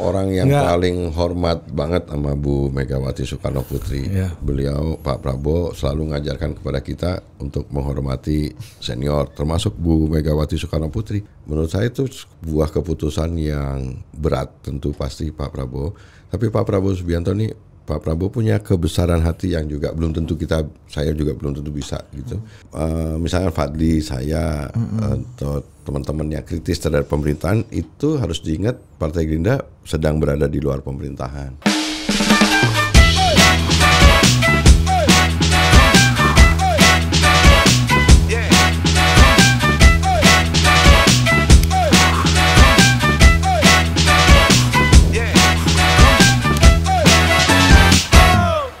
Orang yang Nggak. paling hormat banget sama Bu Megawati Soekarno Putri. Yeah. Beliau Pak Prabowo selalu mengajarkan kepada kita untuk menghormati senior, termasuk Bu Megawati Soekarno Putri. Menurut saya itu sebuah keputusan yang berat tentu pasti Pak Prabowo. Tapi Pak Prabowo Subianto ini Pak Prabowo punya kebesaran hati yang juga belum tentu kita saya juga belum tentu bisa gitu. Mm. Uh, eh, misalnya Fadli saya mm atau eh, teman teman yang kritis terhadap pemerintahan itu harus diingat Partai Gerindra sedang berada di luar pemerintahan.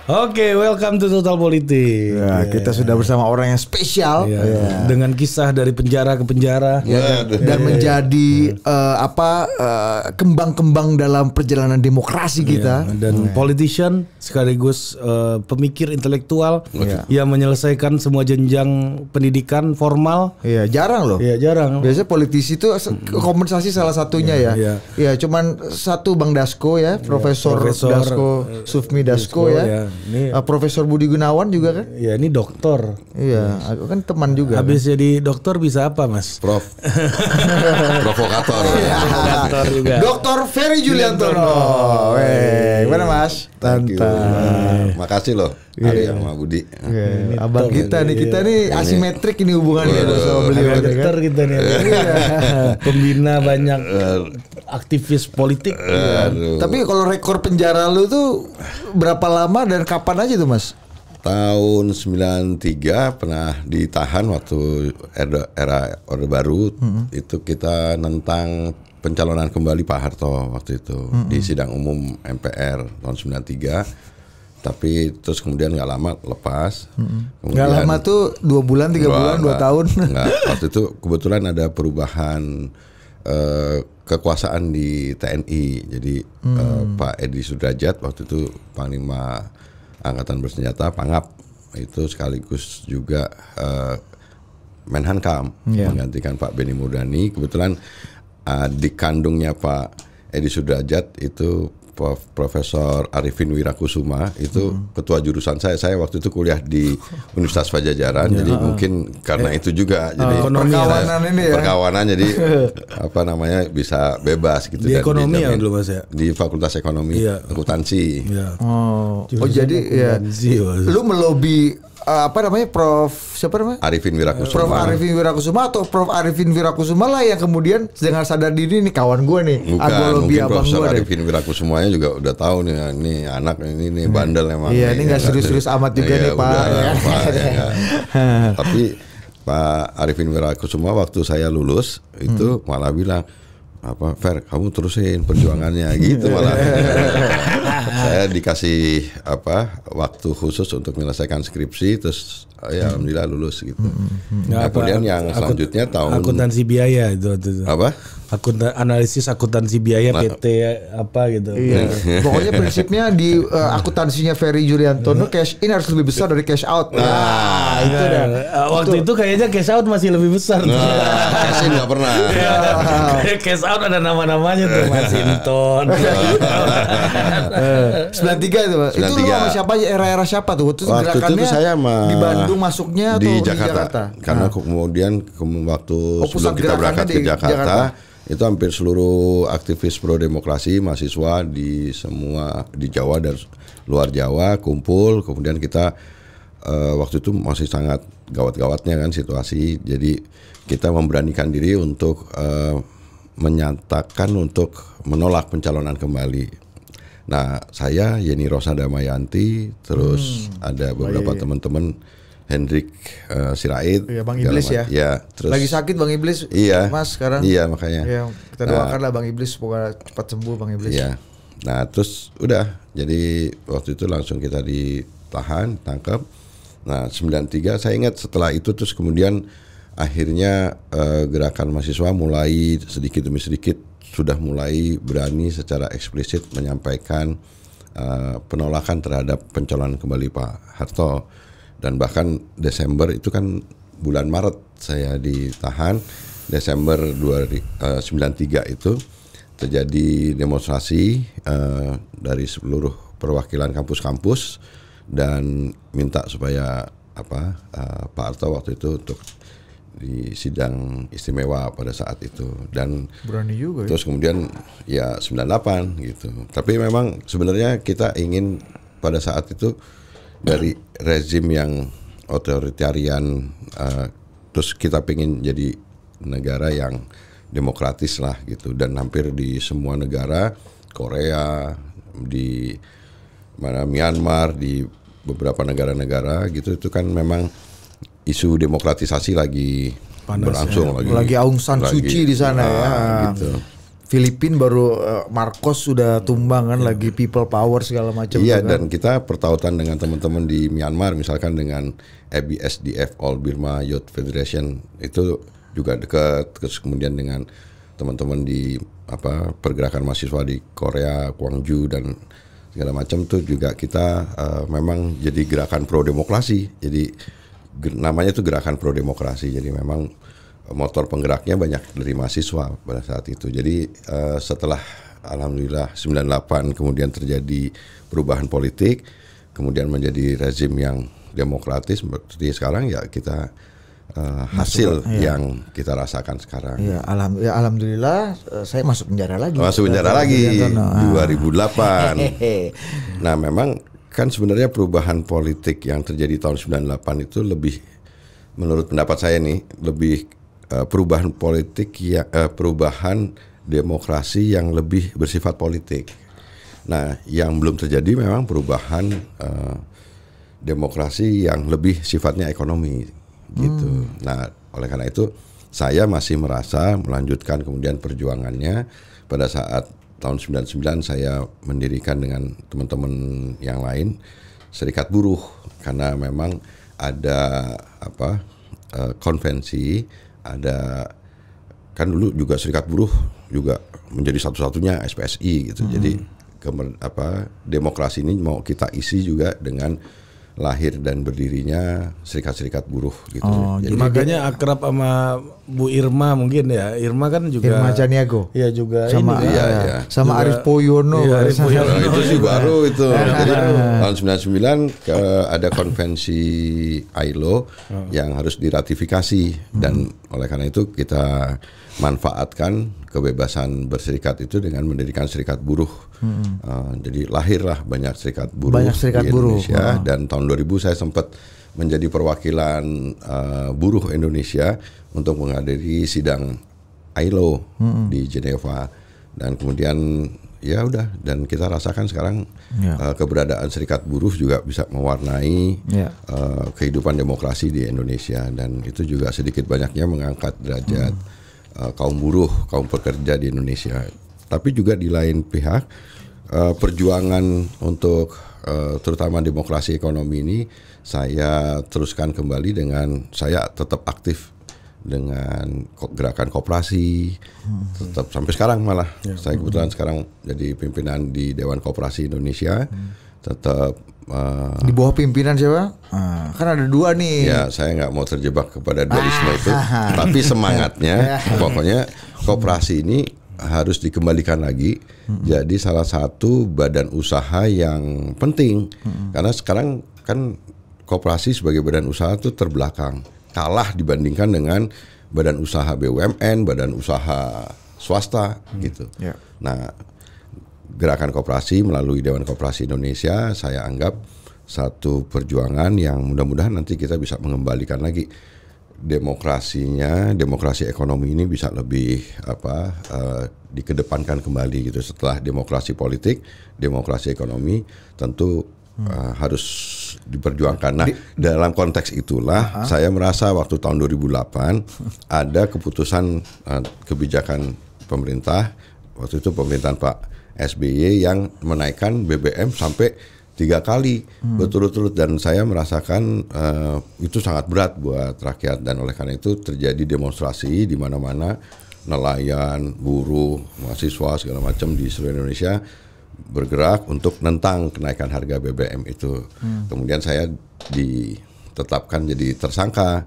Oke, okay, welcome to Total Politik. Ya, yeah. kita sudah bersama orang yang spesial yeah. Yeah. dengan kisah dari penjara ke penjara yeah. Yeah. dan yeah. menjadi yeah. Ya. Uh, apa kembang eh, kembang-kembang dalam perjalanan demokrasi ya, kita dan yeah. politician sekaligus uh, pemikir intelektual yeah. Ya, yang menyelesaikan semua jenjang pendidikan formal. Iya, yeah, jarang loh. Iya, yeah, jarang. Biasanya politisi itu kompensasi salah satunya yeah, ya. Iya, yeah. yeah, cuman satu Bang Dasko ya, yeah. Profesor, Profesor Dasko, eh, Sufmi Dasko, Dasko ya. Yeah ini, uh, Profesor Budi Gunawan juga kan? Iya, ini dokter. Iya, aku kan teman juga. Habis kan? jadi dokter bisa apa, Mas? Prof. Provokator. ya. Dokter juga. Dokter Ferry Juliantono. Wey, gimana Mas? Tante. Makasih loh. Yeah. Ari sama Budi. Yeah. Abang kita nih, kita iya. nih asimetrik ini hubungannya yeah. sama beliau. Iya, kan? Dokter kita nih. Iya. Pembina banyak eh, aktivis politik. Eh, iya. Aduh. Tapi kalau rekor penjara lu tuh berapa lama dan kapan aja tuh Mas? Tahun 93 pernah ditahan waktu era, era Orde Baru. Hmm. Itu kita nentang pencalonan kembali Pak Harto waktu itu hmm. di sidang umum MPR tahun 93 tapi terus kemudian nggak lama lepas. Mm-hmm. Nggak lama tuh dua bulan, tiga bulan, dua tahun. Enggak, waktu itu kebetulan ada perubahan eh, kekuasaan di TNI. Jadi hmm. uh, Pak Edi Sudrajat waktu itu Panglima Angkatan Bersenjata Pangap itu sekaligus juga uh, eh, Menhankam yeah. menggantikan Pak Beni Murdani. Kebetulan eh, di kandungnya Pak Edi Sudrajat itu Prof. Profesor Arifin Wirakusuma itu hmm. ketua jurusan saya. Saya waktu itu kuliah di Universitas Pajajaran. Ya, jadi mungkin karena eh, itu juga uh, jadi ya. perkawanan ini ya. Perkawanan jadi apa namanya bisa bebas gitu di dan ekonomi ya dulu Mas ya. Di Fakultas Ekonomi ya. akuntansi. Ya. Oh. oh jadi ya. Lu melobi uh, apa namanya Prof siapa namanya Arifin Wirakusuma Prof Arifin Wirakusuma atau Prof Arifin Wirakusuma lah yang kemudian dengan sadar diri nih kawan gue nih bukan mungkin Prof Arifin Wirakusumanya juga udah tahu nih ah, ini anak ini nih bandel emang iya ini nggak iya, serius-serius amat juga iya, nih pak, iya. tapi Pak Arifin Wirakusuma waktu saya lulus itu hmm. malah bilang apa Fer kamu terusin perjuangannya gitu malah saya dikasih apa waktu khusus untuk menyelesaikan skripsi terus ya hmm. alhamdulillah lulus gitu. Hmm. hmm, hmm. Nah, kemudian apa, yang selanjutnya tahun akuntansi biaya itu, itu, itu. apa? Akuntan analisis akuntansi biaya nah, PT apa gitu. Iya. Nah. Pokoknya prinsipnya di uh, akuntansinya Ferry Juliantono cash in harus lebih besar dari cash out. Nah, nah itu dah. Eh, waktu itu. itu kayaknya cash out masih lebih besar. Nah, cash in nggak pernah. ya, cash out ada nama-namanya tuh Mas Inton. Nah. Eh, sembilan tiga itu, Pak. Itu lu sama siapa era-era siapa tuh? waktu, waktu itu saya di Bandung masuknya di atau Jakarta. di Jakarta? Karena nah. kemudian ke waktu oh, sebelum kita berangkat ke Jakarta, Jakarta, itu hampir seluruh aktivis pro demokrasi mahasiswa di semua di Jawa dan luar Jawa kumpul, kemudian kita uh, waktu itu masih sangat gawat-gawatnya kan situasi. Jadi kita memberanikan diri untuk uh, menyatakan untuk menolak pencalonan kembali Nah, saya Yeni Rosa Damayanti, terus hmm, ada beberapa teman-teman Hendrik uh, Sirait. Iya, Bang Iblis ya. Iya, terus Lagi sakit Bang Iblis. Iya. Mas sekarang. Iya, makanya. Iya, kita nah. doakanlah nah, Bang Iblis semoga cepat sembuh Bang Iblis. Iya. Nah, terus udah. Jadi waktu itu langsung kita ditahan, tangkap. Nah, 93 saya ingat setelah itu terus kemudian akhirnya uh, gerakan mahasiswa mulai sedikit demi sedikit sudah mulai berani secara eksplisit menyampaikan uh, penolakan terhadap pencalonan kembali Pak Harto dan bahkan Desember itu kan bulan Maret saya ditahan Desember 1993 eh, itu terjadi demonstrasi uh, dari seluruh perwakilan kampus-kampus dan minta supaya apa uh, Pak Harto waktu itu untuk di sidang istimewa pada saat itu dan berani juga ya. terus ya. kemudian ya 98 gitu tapi memang sebenarnya kita ingin pada saat itu dari rezim yang otoritarian uh, terus kita pengen jadi negara yang demokratis lah gitu dan hampir di semua negara Korea di mana Myanmar di beberapa negara-negara gitu itu kan memang isu demokratisasi lagi Panas berlangsung ya. lagi. Lagi Aung San suci di sana ah, ya. Gitu. Filipin baru eh, Marcos sudah tumbang kan ya. lagi people power segala macam. Iya juga. dan kita pertautan dengan teman-teman di Myanmar misalkan dengan ABSDF All Burma Youth Federation itu juga dekat terus kemudian dengan teman-teman di apa pergerakan mahasiswa di Korea Gwangju dan segala macam tuh juga kita uh, memang jadi gerakan pro demokrasi jadi namanya itu gerakan pro demokrasi jadi memang eh, motor penggeraknya banyak dari mahasiswa pada saat itu jadi uh, setelah alhamdulillah 98 kemudian terjadi perubahan politik kemudian menjadi rezim yang demokratis seperti sekarang ya kita uh, hasil masuk, iya. yang iya. kita rasakan sekarang. ya, alham, ya, alhamdulillah saya masuk penjara lagi. Masuk penjara, lagi, lagi 2008. nah, memang kan sebenarnya perubahan politik yang terjadi tahun 98 itu lebih menurut pendapat saya nih lebih uh, perubahan politik ya uh, perubahan demokrasi yang lebih bersifat politik. Nah, yang belum terjadi memang perubahan uh, demokrasi yang lebih sifatnya ekonomi gitu. Hmm. Nah, oleh karena itu saya masih merasa melanjutkan kemudian perjuangannya pada saat tahun 99 saya mendirikan dengan teman-teman yang lain serikat buruh karena memang ada apa uh, konvensi ada kan dulu juga serikat buruh juga menjadi satu-satunya SPSI gitu. Hmm. Jadi kemer, apa demokrasi ini mau kita isi juga dengan lahir dan berdirinya serikat-serikat buruh gitu. Oh, Jadi makanya dia, akrab sama Bu Irma mungkin ya. Irma kan juga Irma Caniago. Iya juga sama ini, ya, ya. sama juga, Arif Poyono. Iya, Arif Poyono itu sih baru itu. Iya. Jadi tahun 99 ke, eh, ada konvensi ILO hmm. yang harus diratifikasi dan oleh karena itu kita manfaatkan kebebasan berserikat itu dengan mendirikan serikat buruh. Hmm. Uh, jadi lahirlah banyak serikat buruh banyak serikat di Indonesia Oh. dan tahun 2000 saya sempat menjadi perwakilan uh, buruh Indonesia untuk menghadiri sidang ILO hmm. di Geneva dan kemudian ya udah dan kita rasakan sekarang yeah. Ya. uh, keberadaan serikat buruh juga bisa mewarnai yeah. Ya. uh, kehidupan demokrasi di Indonesia dan itu juga sedikit banyaknya mengangkat derajat hmm Eh, kaum buruh, kaum pekerja di Indonesia. Tapi juga di lain pihak uh, perjuangan untuk uh, terutama demokrasi ekonomi ini saya teruskan kembali dengan saya tetap aktif dengan gerakan kooperasi. hmm. tetap sampai sekarang malah ya. saya kebetulan hmm. sekarang jadi pimpinan di Dewan Kooperasi Indonesia hmm. tetap Eh, di bawah pimpinan siapa? Uh, kan ada dua nih. Ya, saya nggak mau terjebak kepada dualisme ah, itu. Ah, ah. tapi semangatnya, ya. pokoknya koperasi ini harus dikembalikan lagi hmm. jadi salah satu badan usaha yang penting hmm. karena sekarang kan koperasi sebagai badan usaha itu terbelakang kalah dibandingkan dengan badan usaha BUMN badan usaha swasta hmm. gitu yeah. nah gerakan Kooperasi melalui Dewan Kooperasi Indonesia saya anggap satu perjuangan yang mudah-mudahan nanti kita bisa mengembalikan lagi demokrasinya, demokrasi ekonomi ini bisa lebih apa uh, dikedepankan kembali gitu setelah demokrasi politik, demokrasi ekonomi tentu hmm. harus diperjuangkan. Nah, Di, dalam konteks itulah uh-huh. saya merasa waktu tahun 2008 ada keputusan uh, kebijakan pemerintah waktu itu pemerintahan Pak SBY yang menaikkan BBM sampai tiga kali hmm. berturut-turut dan saya merasakan uh, itu sangat berat buat rakyat dan oleh karena itu terjadi demonstrasi di mana-mana nelayan, buruh, mahasiswa segala macam di seluruh Indonesia bergerak untuk nentang kenaikan harga BBM itu. Hmm. Kemudian saya ditetapkan jadi tersangka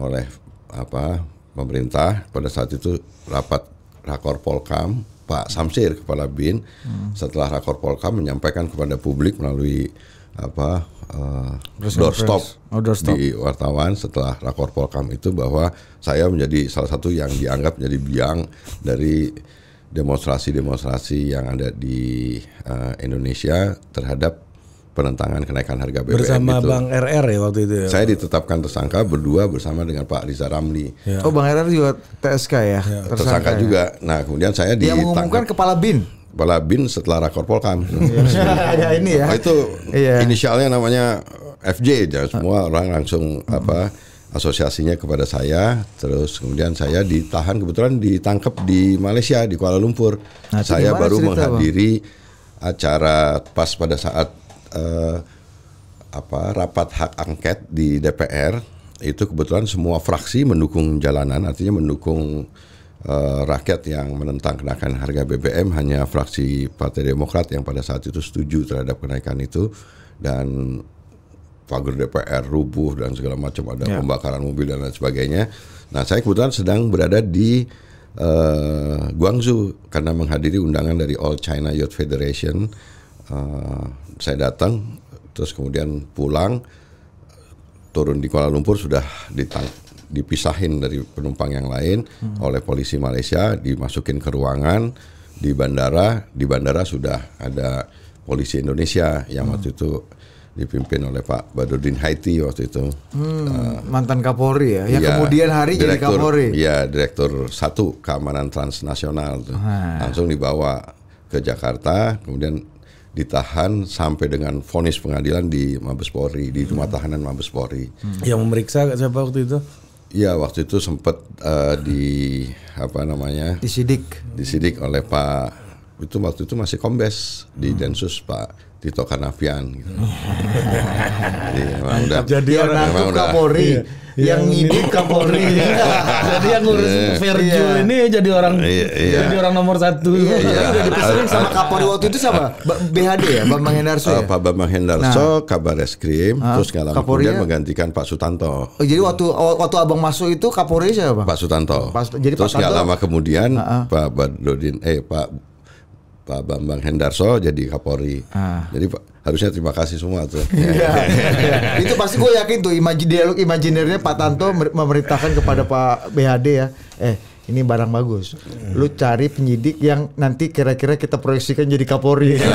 oleh apa pemerintah pada saat itu rapat rakor Polkam Pak Samsir kepala BIN hmm. setelah rakor Polkam menyampaikan kepada publik melalui apa uh, doorstop, oh, doorstop di wartawan setelah rakor Polkam itu bahwa saya menjadi salah satu yang dianggap menjadi biang dari demonstrasi-demonstrasi yang ada di uh, Indonesia terhadap penentangan kenaikan harga BBM bersama itu. Bang RR ya waktu itu. Ya? Saya ditetapkan tersangka berdua bersama dengan Pak Riza Ramli. Ya. Oh Bang RR juga TSK ya, ya. tersangka, tersangka ya. juga. Nah kemudian saya ditangkap. Yang mengumumkan kepala bin. Kepala bin setelah rakor Polkam. ya ini ya. Oh, itu ya. inisialnya namanya FJ ya semua orang langsung hmm. apa asosiasinya kepada saya terus kemudian saya ditahan kebetulan ditangkap di Malaysia di Kuala Lumpur nah, saya baru menghadiri bang? acara pas pada saat eh, apa rapat hak angket di DPR itu kebetulan semua fraksi mendukung jalanan artinya mendukung eh, rakyat yang menentang kenaikan harga BBM hanya fraksi Partai Demokrat yang pada saat itu setuju terhadap kenaikan itu dan pagar DPR rubuh dan segala macam ada ya. pembakaran mobil dan lain sebagainya. Nah, saya kebetulan sedang berada di uh, Guangzhou karena menghadiri undangan dari All China Youth Federation Eh, saya datang terus kemudian pulang turun di Kuala Lumpur sudah ditang dipisahin dari penumpang yang lain hmm. oleh polisi Malaysia dimasukin ke ruangan di bandara di bandara sudah ada polisi Indonesia yang hmm. waktu itu dipimpin oleh Pak Badudin Haiti waktu itu hmm, uh, mantan Kapolri ya yang ya, kemudian hari direktur, jadi Kapolri ya direktur satu keamanan transnasional tuh. Nah. langsung dibawa ke Jakarta kemudian ditahan sampai dengan vonis pengadilan di Mabes Polri di rumah hmm. tahanan Mabes Polri. Hmm. Yang memeriksa siapa waktu itu? Iya waktu itu sempat uh, eh, di apa namanya? Disidik. Disidik oleh Pak itu waktu itu masih kombes di hmm. Densus Pak Tito Karnavian gitu. Jadi iya, emang udah Jadi iya, anak memang udah, Kapolri iya. yang ini Kapolri. jadi yang ngurus Virgil iya. ini jadi orang iya, iya. jadi orang nomor satu. Iya, iya. Udah sama Kapolri waktu itu sama BHD ya, Bambang Hendarso. Ya? Pak Bambang Hendarso, nah. kabar eskrim, ah, terus nggak lama kemudian menggantikan Pak Sutanto. Oh, jadi waktu waktu abang masuk itu Kapolri siapa? Pak Sutanto. jadi terus nggak lama kemudian Pak Badrodin, eh Pak Pak Bambang Hendarso jadi Kapolri. Ah. Jadi Pak harusnya terima kasih semua tuh. ya. itu pasti gue yakin tuh imajin dialog imajinernya Pak Tanto memerintahkan kepada Pak BHD ya. Eh ini barang bagus. Hmm. Lu cari penyidik yang nanti kira-kira kita proyeksikan jadi Kapolri. Iya.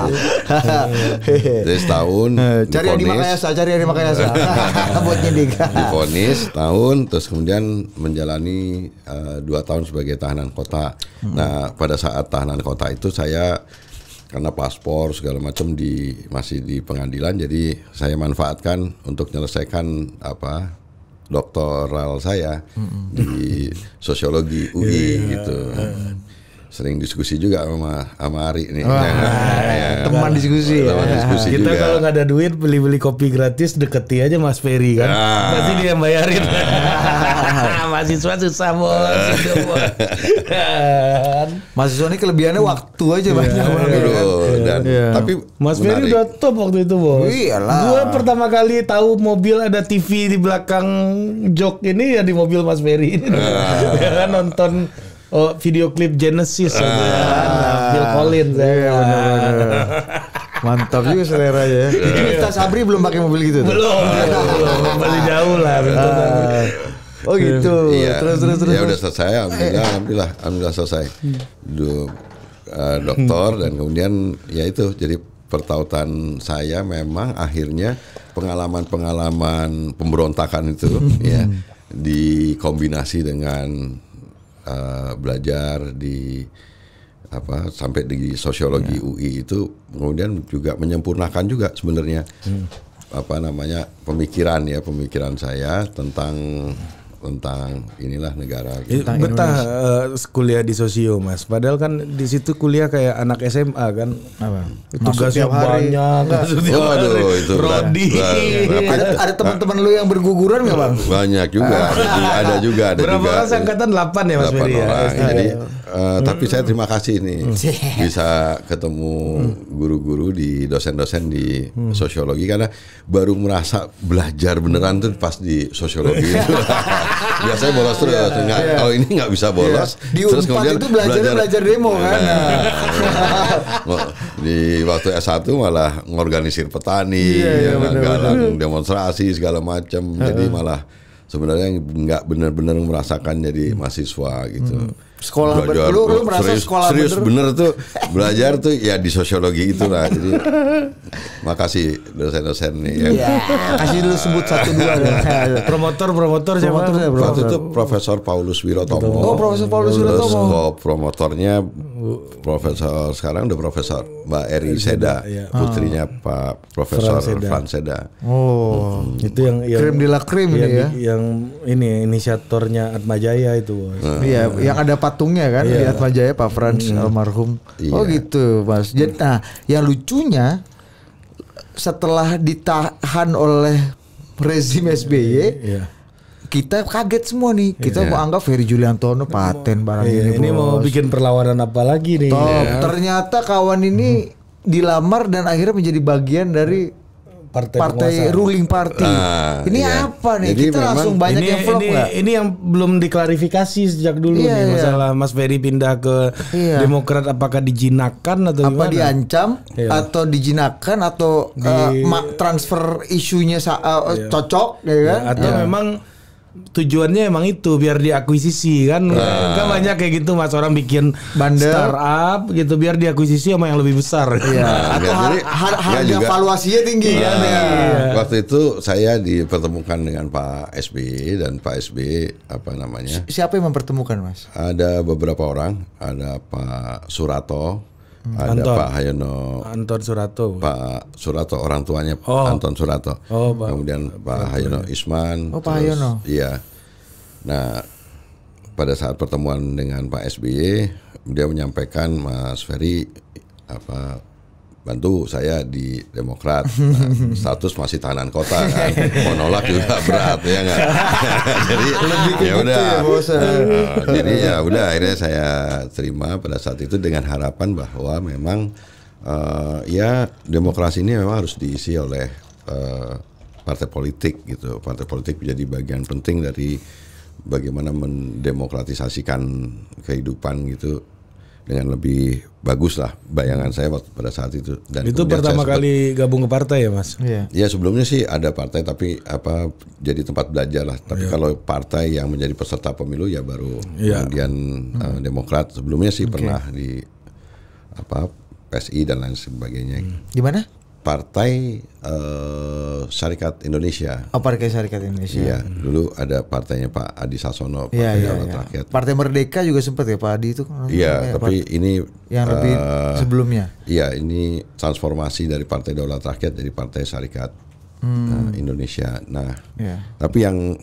Terus tahun eh, cari Adi Makayasa, cari Adi Makayasa buat penyidik. Difonis tahun terus kemudian menjalani uh, dua tahun sebagai tahanan kota. Hmm. Nah, pada saat tahanan kota itu saya karena paspor segala macam di masih di pengadilan jadi saya manfaatkan untuk menyelesaikan apa doktoral saya mm -hmm. di sosiologi iya, iya, UI yeah. gitu sering diskusi juga sama sama Ari nih. Wah, ya, teman ya. diskusi. Teman ya. diskusi Kita juga. kalau nggak ada duit beli-beli kopi gratis deketi aja Mas Ferry kan. Ah. Pasti dia yang bayarin. Ah. Mahasiswa susah bos. Gitu, kan? Mahasiswa ini kelebihannya waktu aja ya. banyak Ya. Dan, iya. Tapi Mas Ferry udah top waktu itu bos. Iyalah. Gua pertama kali tahu mobil ada TV di belakang jok ini ya di mobil Mas Ferry ini. Ah. Ya kan, nonton oh, video klip Genesis ah, ya, Bill Collins ya. Yeah, iya, Mantap juga selera ya. Kita iya. Sabri belum pakai mobil gitu tuh. Belum, belum, masih jauh lah. Ah. Oh gitu. Iya. Terus terus terus. Ya udah selesai, alhamdulillah, eh. alhamdulillah, alhamdulillah selesai. Hmm. Do, uh, eh, dokter dan kemudian ya itu jadi pertautan saya memang akhirnya pengalaman-pengalaman pemberontakan itu hmm. ya dikombinasi dengan uh, belajar di apa sampai di sosiologi ya. UI itu kemudian juga menyempurnakan juga sebenarnya hmm. apa namanya pemikiran ya pemikiran saya tentang tentang inilah negara. Gitu. Betah uh, kuliah di sosio mas. Padahal kan di situ kuliah kayak anak SMA kan. Apa? Tugasnya banyak. Maksudnya Waduh, hari. itu Rodi. Ada, nah, teman-teman lu yang berguguran nggak bang? Banyak juga. ada juga. Ada Berapa orang angkatan 8 ya mas Meri? Ya? Iya, Jadi Uh, hmm. tapi saya terima kasih nih hmm. bisa ketemu guru-guru di dosen-dosen di hmm. sosiologi karena baru merasa belajar beneran tuh pas di sosiologi. Biasanya bolos terus. Yeah, nggak, yeah. Kalau ini nggak bisa bolos. Yeah. Di terus kemudian itu belajar belajar demo iya. kan. yeah. di waktu S1 malah ngorganisir petani, yeah, iya, ya, yeah, galang demonstrasi segala macam. Jadi malah sebenarnya nggak benar-benar merasakan jadi mahasiswa gitu. Hmm sekolah belajar, bener, lu, lu merasa serius, sekolah serius bener. bener tuh belajar tuh ya di sosiologi itulah jadi makasih dosen-dosen nih ya. yeah. kasih dulu sebut satu dua promotor promotor siapa promotor, promotor. tuh itu Profesor Paulus Wirotomo oh Profesor Paulus Wirotomo oh, promotornya Profesor sekarang udah Profesor Mbak Eri Seda iya. putrinya ah. Pak Profesor Fran Seda oh hmm. itu yang, krim di la krim yang, ya yang ini inisiatornya Atmajaya itu nah. iya hmm. yang ada patungnya kan yeah. di iya. Atma Jaya Pak Frans hmm. almarhum. Yeah. Oh iya. gitu Mas. Jadi nah yang lucunya setelah ditahan oleh rezim SBY yeah. Kita kaget semua nih. Kita yeah. mau anggap Ferry Juliantono paten barang yeah, ini. Ini mau bikin perlawanan apa lagi nih? Top. Yeah. Iya. Ternyata kawan ini hmm. dilamar dan akhirnya menjadi bagian dari partai, partai ruling party. Uh, ini iya. apa nih? Jadi Kita langsung banyak ini, yang vlog ini, ini yang belum diklarifikasi sejak dulu iya, nih iya. masalah Mas Ferry pindah ke iya. Demokrat apakah dijinakan atau apa gimana? diancam iya. atau dijinakan atau Di, uh, transfer isunya uh, iya. cocok ya kan? Iya, atau iya. memang tujuannya emang itu biar diakuisisi kan nah. kan banyak kayak gitu mas orang bikin bandel startup gitu biar diakuisisi sama yang lebih besar iya. nah, ya. atau har har harga juga, valuasinya tinggi nah, kan ya waktu itu saya dipertemukan dengan Pak Sb dan Pak Sb apa namanya siapa yang mempertemukan mas ada beberapa orang ada Pak Surato Hmm. ada Anton. Pak Hayono Anton Surato Pak Surato orang tuanya oh. Anton Surato oh, Pak. kemudian Pak Hayono Isman oh, terus, Pak Hayono iya nah pada saat pertemuan dengan Pak SBY dia menyampaikan Mas Ferry apa bantu saya di Demokrat nah, status masih tahanan kota kan mau nolak juga berat ya nggak jadi Lebih ya gitu udah ya, ya. Nah, jadi ya udah akhirnya saya terima pada saat itu dengan harapan bahwa memang uh, ya demokrasi ini memang harus diisi oleh uh, partai politik gitu partai politik menjadi bagian penting dari bagaimana mendemokratisasikan kehidupan gitu dengan lebih bagus lah bayangan saya waktu pada saat itu dan itu pertama sempat, kali gabung ke partai ya mas iya ya sebelumnya sih ada partai tapi apa jadi tempat belajar lah tapi yeah. kalau partai yang menjadi peserta pemilu ya baru iya. kemudian hmm. uh, Demokrat sebelumnya sih okay. pernah di apa PSI dan lain sebagainya hmm. gimana Partai uh, Syarikat Indonesia. Oh, Partai Syarikat Indonesia. Iya, hmm. dulu ada partainya Pak Adi Sasono, iya, Partai ya, ya, ya. Rakyat. Partai Merdeka juga sempat ya Pak Adi itu. Iya, ya, tapi ya, ini yang uh, sebelumnya. Iya, ini transformasi dari Partai Daulat Rakyat jadi Partai Syarikat hmm. uh, Indonesia. Nah, ya. tapi yang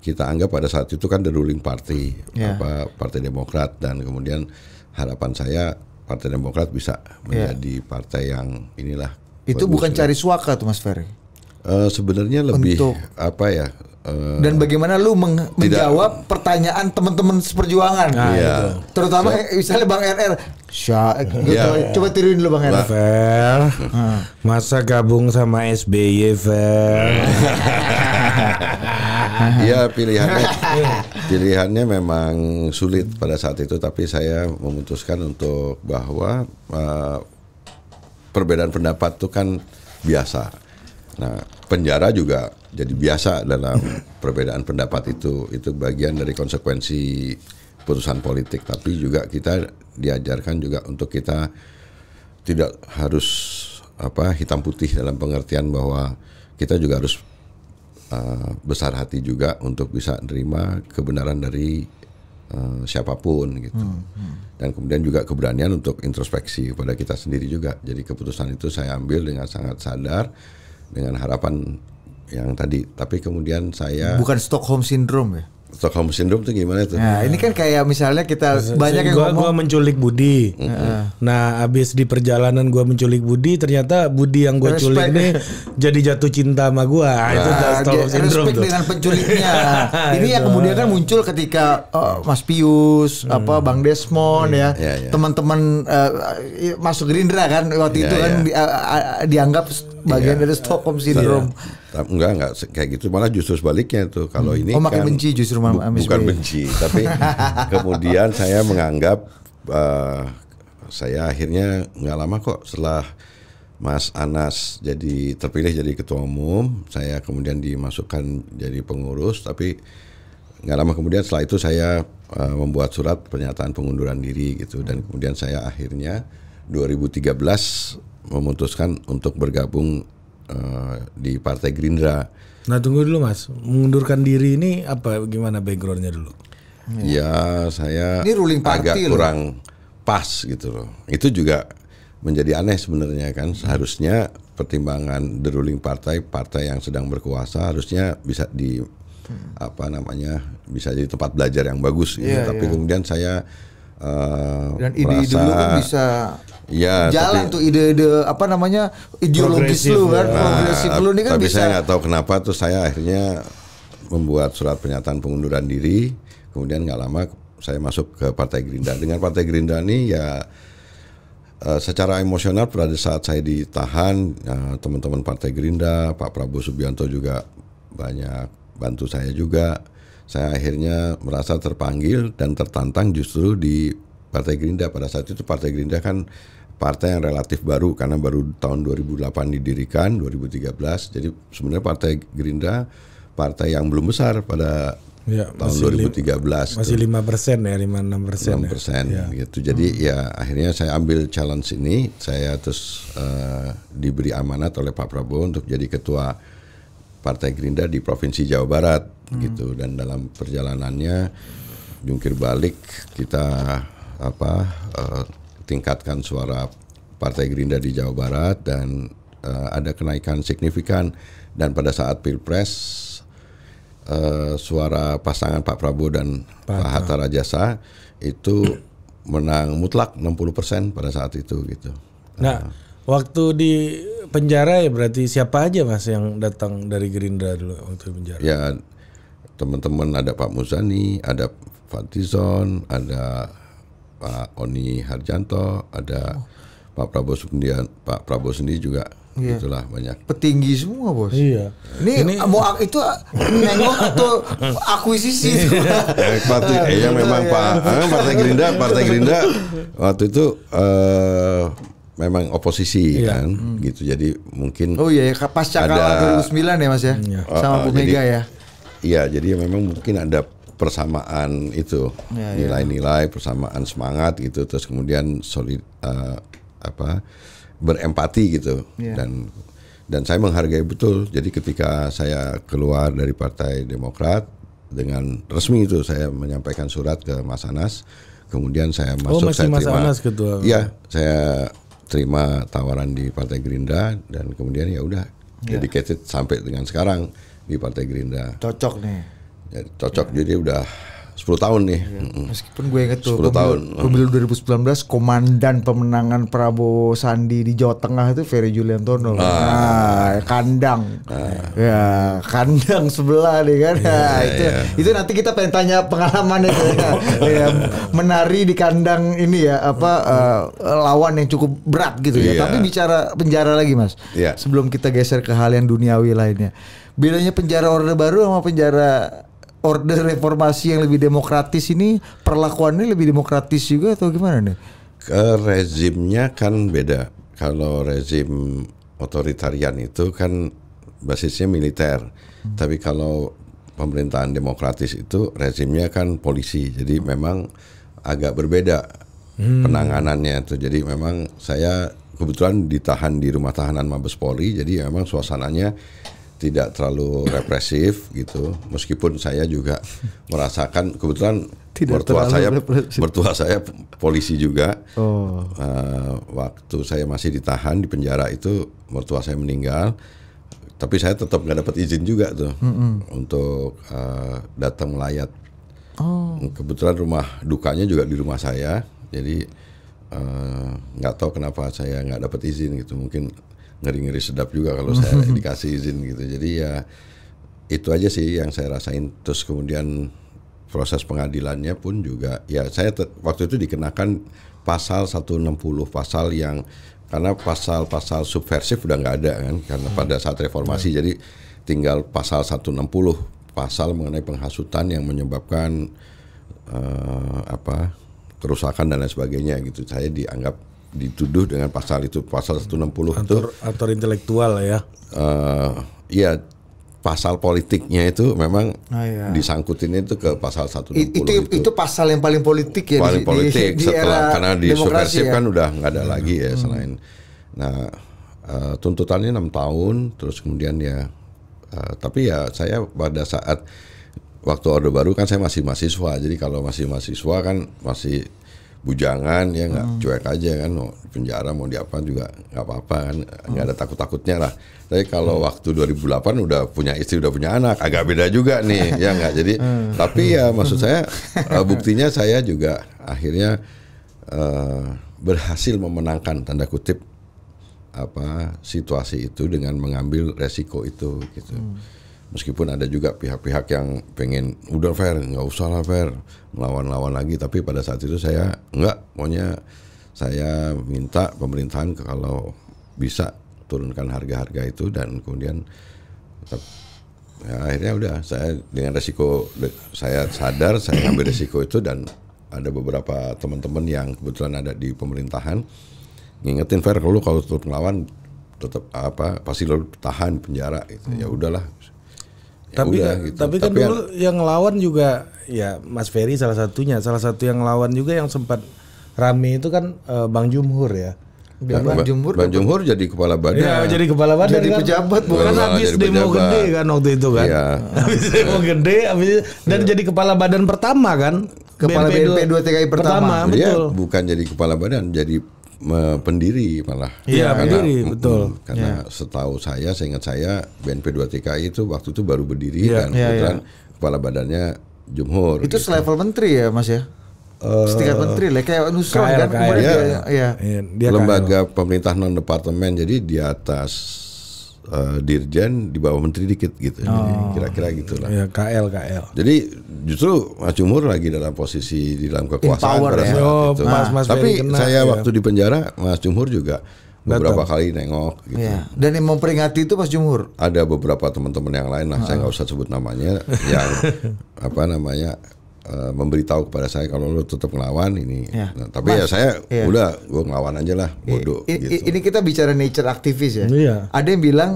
kita anggap pada saat itu kan the ruling party, ya. apa Partai Demokrat dan kemudian harapan saya Partai Demokrat bisa iya. menjadi yeah. partai yang inilah itu bagus, bukan ya. cari suaka tuh Mas Ferry. Uh, sebenarnya lebih Untuk, apa ya? Uh, dan bagaimana lu meng tidak, menjawab pertanyaan teman-teman seperjuangan? Nah, iya. gitu. Terutama so, misalnya Bang RR. Sya, gitu. Iya. Coba tiruin dulu Bang RR. Fer, masa gabung sama SBY Fer? Iya pilihannya pilihannya memang sulit pada saat itu tapi saya memutuskan untuk bahwa uh, perbedaan pendapat itu kan biasa. Nah, penjara juga jadi biasa dalam perbedaan pendapat itu. Itu bagian dari konsekuensi putusan politik, tapi juga kita diajarkan juga untuk kita tidak harus apa hitam putih dalam pengertian bahwa kita juga harus uh, besar hati juga untuk bisa menerima kebenaran dari uh, siapapun gitu. Hmm, hmm. Dan kemudian juga keberanian untuk introspeksi kepada kita sendiri juga. Jadi keputusan itu saya ambil dengan sangat sadar dengan harapan yang tadi. Tapi kemudian saya bukan Stockholm syndrome ya. Stockholm Syndrome sindrom tuh gimana tuh? Nah, ini kan kayak misalnya kita eh, banyak yang gua, ngomong gua menculik Budi. Uh-huh. Nah, habis di perjalanan gua menculik Budi, ternyata Budi yang gua culik ini jadi jatuh cinta sama gua. Ah, nah, itu Stockholm syndrome respect tuh. dengan penculiknya. ini yang kemudian kan muncul ketika oh, Mas Pius, hmm. apa Bang Desmond hmm. ya, ya, ya. teman-teman uh, eh, masuk Gerindra kan waktu ya, itu kan iya. di, uh, dianggap bagian ya. dari Stockholm syndrome. Ya. Enggak, enggak kayak gitu. Malah justru sebaliknya tuh. Kalau hmm. ini oh, kan benci justru bu bukan benci, tapi kemudian saya menganggap uh, saya akhirnya nggak lama kok setelah Mas Anas jadi terpilih jadi ketua umum, saya kemudian dimasukkan jadi pengurus, tapi nggak lama kemudian setelah itu saya uh, membuat surat pernyataan pengunduran diri gitu dan kemudian saya akhirnya 2013 memutuskan untuk bergabung Eh, di Partai Gerindra. Nah tunggu dulu mas, mengundurkan diri ini apa gimana backgroundnya dulu? Ya, saya ini ruling party agak loh. kurang pas gitu loh. Itu juga menjadi aneh sebenarnya kan. Seharusnya pertimbangan the ruling partai, partai yang sedang berkuasa harusnya bisa di hmm. apa namanya bisa jadi tempat belajar yang bagus gitu. Yeah, Tapi yeah. kemudian saya Eh, dan ide-ide lu bisa Ya, jalan tapi, tuh ide-ide apa namanya ideologis lu kan, ya. progresif nah, lu ini kan tapi bisa. saya nggak tahu kenapa tuh saya akhirnya membuat surat pernyataan pengunduran diri. Kemudian nggak lama saya masuk ke Partai Gerindra. Dengan Partai Gerindra ini ya eh, secara emosional pada saat saya ditahan eh, teman-teman Partai Gerindra Pak Prabowo Subianto juga banyak bantu saya juga saya akhirnya merasa terpanggil dan tertantang justru di Partai Gerindra pada saat itu Partai Gerindra kan partai yang relatif baru karena baru tahun 2008 didirikan 2013 jadi sebenarnya Partai Gerindra partai yang belum besar pada ya, tahun 2013 masih lima persen ya lima enam persen enam ya. persen ya. gitu jadi hmm. ya akhirnya saya ambil challenge ini saya terus uh, diberi amanat oleh Pak Prabowo untuk jadi ketua Partai Gerindra di Provinsi Jawa Barat hmm. gitu dan dalam perjalanannya jungkir balik kita apa uh, tingkatkan suara Partai Gerindra di Jawa Barat dan uh, ada kenaikan signifikan dan pada saat Pilpres Uh, suara pasangan Pak Prabowo dan Pak, Pak Hatta Rajasa itu menang mutlak 60% pada saat itu gitu. Nah, Waktu di penjara ya berarti siapa aja mas yang datang dari Gerindra dulu waktu di penjara? Ya teman-teman ada Pak Musani, ada Fatison, ada Pak Oni Harjanto, ada oh. Pak Prabowo Sundian, Pak Prabowo sendiri juga Iya. Itulah banyak. Petinggi semua bos. Iya. Ini, ini mau itu nengok atau akuisisi? Partai, eh, ya memang Pak. Eh, Partai Gerindra, Partai Gerindra waktu itu eh, memang oposisi iya. kan hmm. gitu jadi mungkin oh iya ya. pasca ada, 2009 ya mas ya iya. Ah, sama ah, Bu Mega ya iya jadi memang mungkin ada persamaan itu nilai-nilai iya, iya. persamaan semangat gitu terus kemudian solid uh, apa berempati gitu iya. dan dan saya menghargai betul jadi ketika saya keluar dari Partai Demokrat dengan resmi itu saya menyampaikan surat ke Mas Anas kemudian saya oh, masuk oh, saya terima Anas ketua. Iya, saya terima tawaran di Partai Gerindra dan kemudian ya udah yeah. dedicated sampai dengan sekarang di Partai Gerindra. Cocok nih. Ya, cocok yeah. jadi udah Sepuluh tahun nih. Ya, meskipun gue inget tuh 10 pemilu, tahun. Pemilu 2019 mm. komandan pemenangan Prabowo Sandi di Jawa Tengah itu Ferry Juliantono. Ah. Nah, kandang. Ah. Ya, kandang sebelah nih kan. Ya, nah, iya, itu ya. itu nanti kita pengen tanya itu. ya. ya, menari di kandang ini ya apa uh, lawan yang cukup berat gitu ya. ya. Tapi bicara penjara lagi, Mas. Ya. Sebelum kita geser ke hal yang duniawi lainnya. Bedanya penjara Orde Baru sama penjara Orde reformasi yang lebih demokratis ini perlakuannya lebih demokratis juga atau gimana nih? Ke rezimnya kan beda. Kalau rezim otoritarian itu kan basisnya militer. Hmm. Tapi kalau pemerintahan demokratis itu rezimnya kan polisi. Jadi hmm. memang agak berbeda hmm. penanganannya itu. Jadi memang saya kebetulan ditahan di rumah tahanan Mabes Polri. Jadi memang suasananya tidak terlalu represif gitu. Meskipun saya juga merasakan kebetulan tidak mertua saya represif. mertua saya polisi juga. Oh. Uh, waktu saya masih ditahan di penjara itu mertua saya meninggal. Tapi saya tetap nggak dapat izin juga tuh mm -hmm. untuk uh, datang melayat. Oh. Kebetulan rumah dukanya juga di rumah saya. Jadi eh, nggak uh, tahu kenapa saya nggak dapat izin gitu mungkin ngeri-ngeri sedap juga kalau saya dikasih izin gitu. Jadi ya itu aja sih yang saya rasain. Terus kemudian proses pengadilannya pun juga ya saya waktu itu dikenakan pasal 160 pasal yang karena pasal-pasal subversif udah nggak ada kan karena hmm. pada saat reformasi hmm. jadi tinggal pasal 160 pasal mengenai penghasutan yang menyebabkan uh, apa kerusakan dan lain sebagainya gitu saya dianggap dituduh dengan pasal itu pasal 160 itu atur intelektual ya. Uh, ya pasal politiknya itu memang oh, iya. disangkutin itu ke pasal 160 itu, itu. Itu pasal yang paling politik ya paling di, politik di, setelah di karena di subversif ya? kan udah nggak ada hmm. lagi ya hmm. selain nah uh, tuntutannya enam tahun terus kemudian ya uh, tapi ya saya pada saat waktu orde baru kan saya masih mahasiswa jadi kalau masih mahasiswa kan masih bujangan ya nggak hmm. cuek aja kan mau penjara mau diapa juga nggak apa-apa kan nggak ada takut-takutnya lah tapi kalau hmm. waktu 2008 udah punya istri udah punya anak agak beda juga nih ya nggak jadi hmm. tapi ya maksud saya eh, buktinya saya juga akhirnya uh, berhasil memenangkan tanda kutip apa situasi itu dengan mengambil resiko itu gitu hmm meskipun ada juga pihak-pihak yang pengen udah fair nggak usah lah fair melawan-lawan lagi tapi pada saat itu saya nggak maunya saya minta pemerintahan kalau bisa turunkan harga-harga itu dan kemudian tetap, ya akhirnya udah saya dengan resiko saya sadar saya ambil resiko itu dan ada beberapa teman-teman yang kebetulan ada di pemerintahan ngingetin fair kalau kalau turun melawan tetap apa pasti lo tahan penjara itu hmm. ya udahlah Ya tapi udah, kan, gitu. tapi kan tapi dulu yang, yang lawan juga ya Mas Ferry salah satunya, salah satu yang lawan juga yang sempat rame itu kan uh, Bang Jumhur ya. ya. Bang, Bang Jumhur Bang kan- Jumhur jadi kepala badan. Ya, jadi kepala badan jadi kan. pejabat bukan habis demo gede kan waktu itu kan. Iya. habis demo gede habis dan ya. jadi kepala badan pertama kan. Kepala BNP, BNP 2 TKI pertama. pertama iya, betul. Ya, bukan jadi kepala badan, jadi pendiri malah. Iya, pendiri, betul. Karena yeah. setahu saya, saya ingat saya BNP 2TKI itu waktu itu baru berdiri yeah. dan yeah, kebetulan iya. kepala badannya Jumhur. Itu gitu. selevel menteri ya, Mas ya? Eh, setingkat menteri lah kayak Nusron kan kemarin iya. ya, iya. dia, ya. ya. Dia lembaga KL. pemerintah non departemen jadi di atas uh, dirjen di bawah menteri dikit gitu. kira oh. Kira-kira gitulah. Ya, KL KL. Jadi justru Mas Umur lagi dalam posisi di dalam kekuasaan power, ya? oh, itu. Mas, mas Tapi kena, saya ya. waktu di penjara Mas Umur juga beberapa Betul. kali nengok gitu. Ya. Dan yang memperingati itu Mas Jumhur. Ada beberapa teman-teman yang lain lah, saya nggak usah sebut namanya yang apa namanya Eh, memberitahu kepada saya kalau lo tetap ngelawan ini. Ya. Nah, tapi ya Mas, ya saya ya. udah gue ngelawan aja lah bodoh. I, gitu. Ini kita bicara nature aktivis ya. ya. Ada yang bilang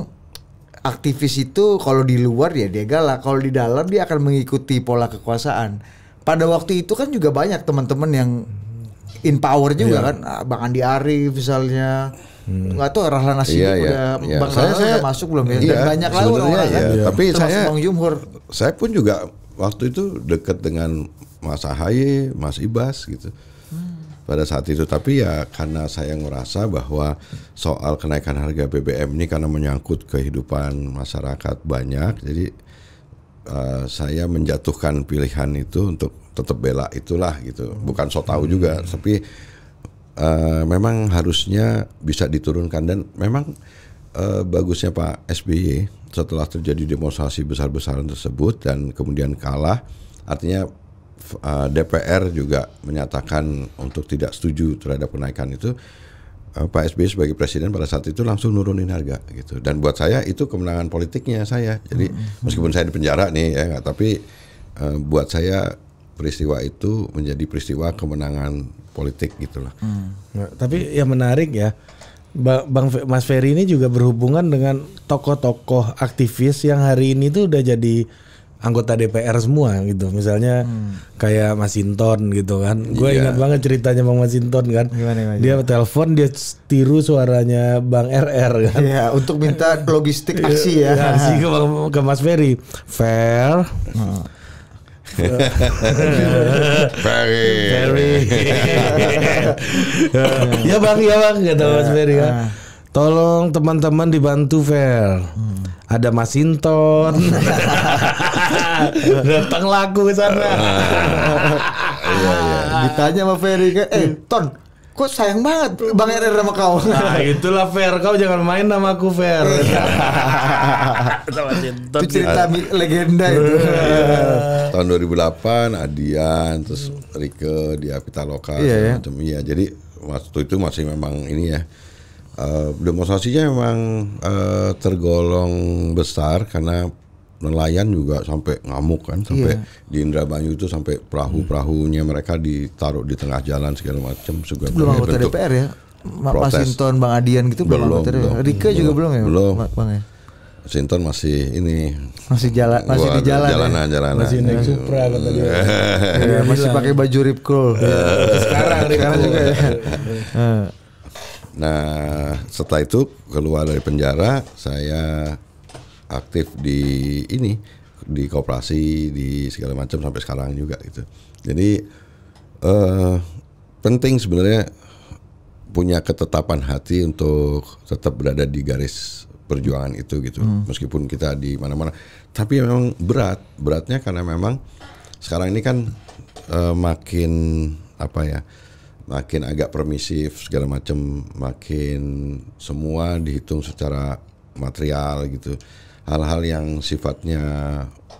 aktivis itu kalau di luar ya dia galak, kalau di dalam dia akan mengikuti pola kekuasaan. Pada waktu itu kan juga banyak teman-teman yang in power juga ya. kan, ah, Bang Andi Arief misalnya. Hmm. Gak tahu Rahlan iya, iya, udah iya. Bang saya, udah masuk belum ya? Iya, Dan banyak lah orang-orang iya. kan. Iya. Tapi saya Bang Jumhur. Saya pun juga waktu itu dekat dengan Mas Ahaye, Mas Ibas gitu. Hmm. Pada saat itu, tapi ya karena saya ngerasa bahwa soal kenaikan harga BBM ini karena menyangkut kehidupan masyarakat banyak, jadi uh, saya menjatuhkan pilihan itu untuk tetap bela itulah gitu. Bukan so tahu juga, hmm. tapi uh, memang harusnya bisa diturunkan dan memang uh, bagusnya Pak SBY setelah terjadi demonstrasi besar-besaran tersebut dan kemudian kalah, artinya uh, DPR juga menyatakan untuk tidak setuju terhadap kenaikan itu. Uh, Pak SBY sebagai presiden pada saat itu langsung nurunin harga gitu. Dan buat saya itu kemenangan politiknya saya. Jadi mm-hmm. meskipun saya di penjara nih ya, tapi uh, buat saya peristiwa itu menjadi peristiwa kemenangan politik gitulah. Hmm. Nah, tapi yang menarik ya Bang Mas Ferry ini juga berhubungan dengan tokoh-tokoh aktivis yang hari ini tuh udah jadi anggota DPR semua gitu. Misalnya hmm. kayak Mas gitu kan. Gue yeah. ingat banget ceritanya Bang Mas kan. Gimana, gimana, dia telepon dia tiru suaranya Bang RR kan. Iya, yeah, untuk minta logistik iya, aksi ya. ya aksi ke, ke Mas Ferry. Fair. Hmm. Ferry. Ferry. ya bang, ya bang, kata Mas ya, Ferry ya. Ah. Tolong teman-teman dibantu Fer. Hmm. Ada Masinton. Datang laku sana. Ah. Iya, iya. Ditanya sama Ferry kan, eh Ton, kok sayang banget Bang RR sama kau. Nah, itulah fair. Kau jangan main sama aku fair. Iya. itu cerita legenda itu. Iya. Tahun 2008 Adian terus Rike di Lokal iya, ya. macam iya. Jadi waktu itu masih memang ini ya. Uh, demonstrasinya memang uh, tergolong besar karena nelayan juga sampai ngamuk kan sampai yeah. di Indramayu itu sampai perahu-perahunya hmm. mereka ditaruh di tengah jalan segala macam juga belum anggota DPR ya Mas Sinton Bang Adian gitu belum, belum, ya. Rika belum, juga belum ya belum Bang ya Sinton masih ini masih jalan masih di jalan ya? jalanan masih naik ya. Supra kata dia ya, masih pakai baju rip curl iya. sekarang sekarang juga ya. nah setelah itu keluar dari penjara saya aktif di ini di kooperasi di segala macam sampai sekarang juga gitu. Jadi uh, penting sebenarnya punya ketetapan hati untuk tetap berada di garis perjuangan itu gitu. Hmm. Meskipun kita di mana-mana, tapi memang berat. Beratnya karena memang sekarang ini kan uh, makin apa ya? makin agak permisif segala macam, makin semua dihitung secara material gitu hal-hal yang sifatnya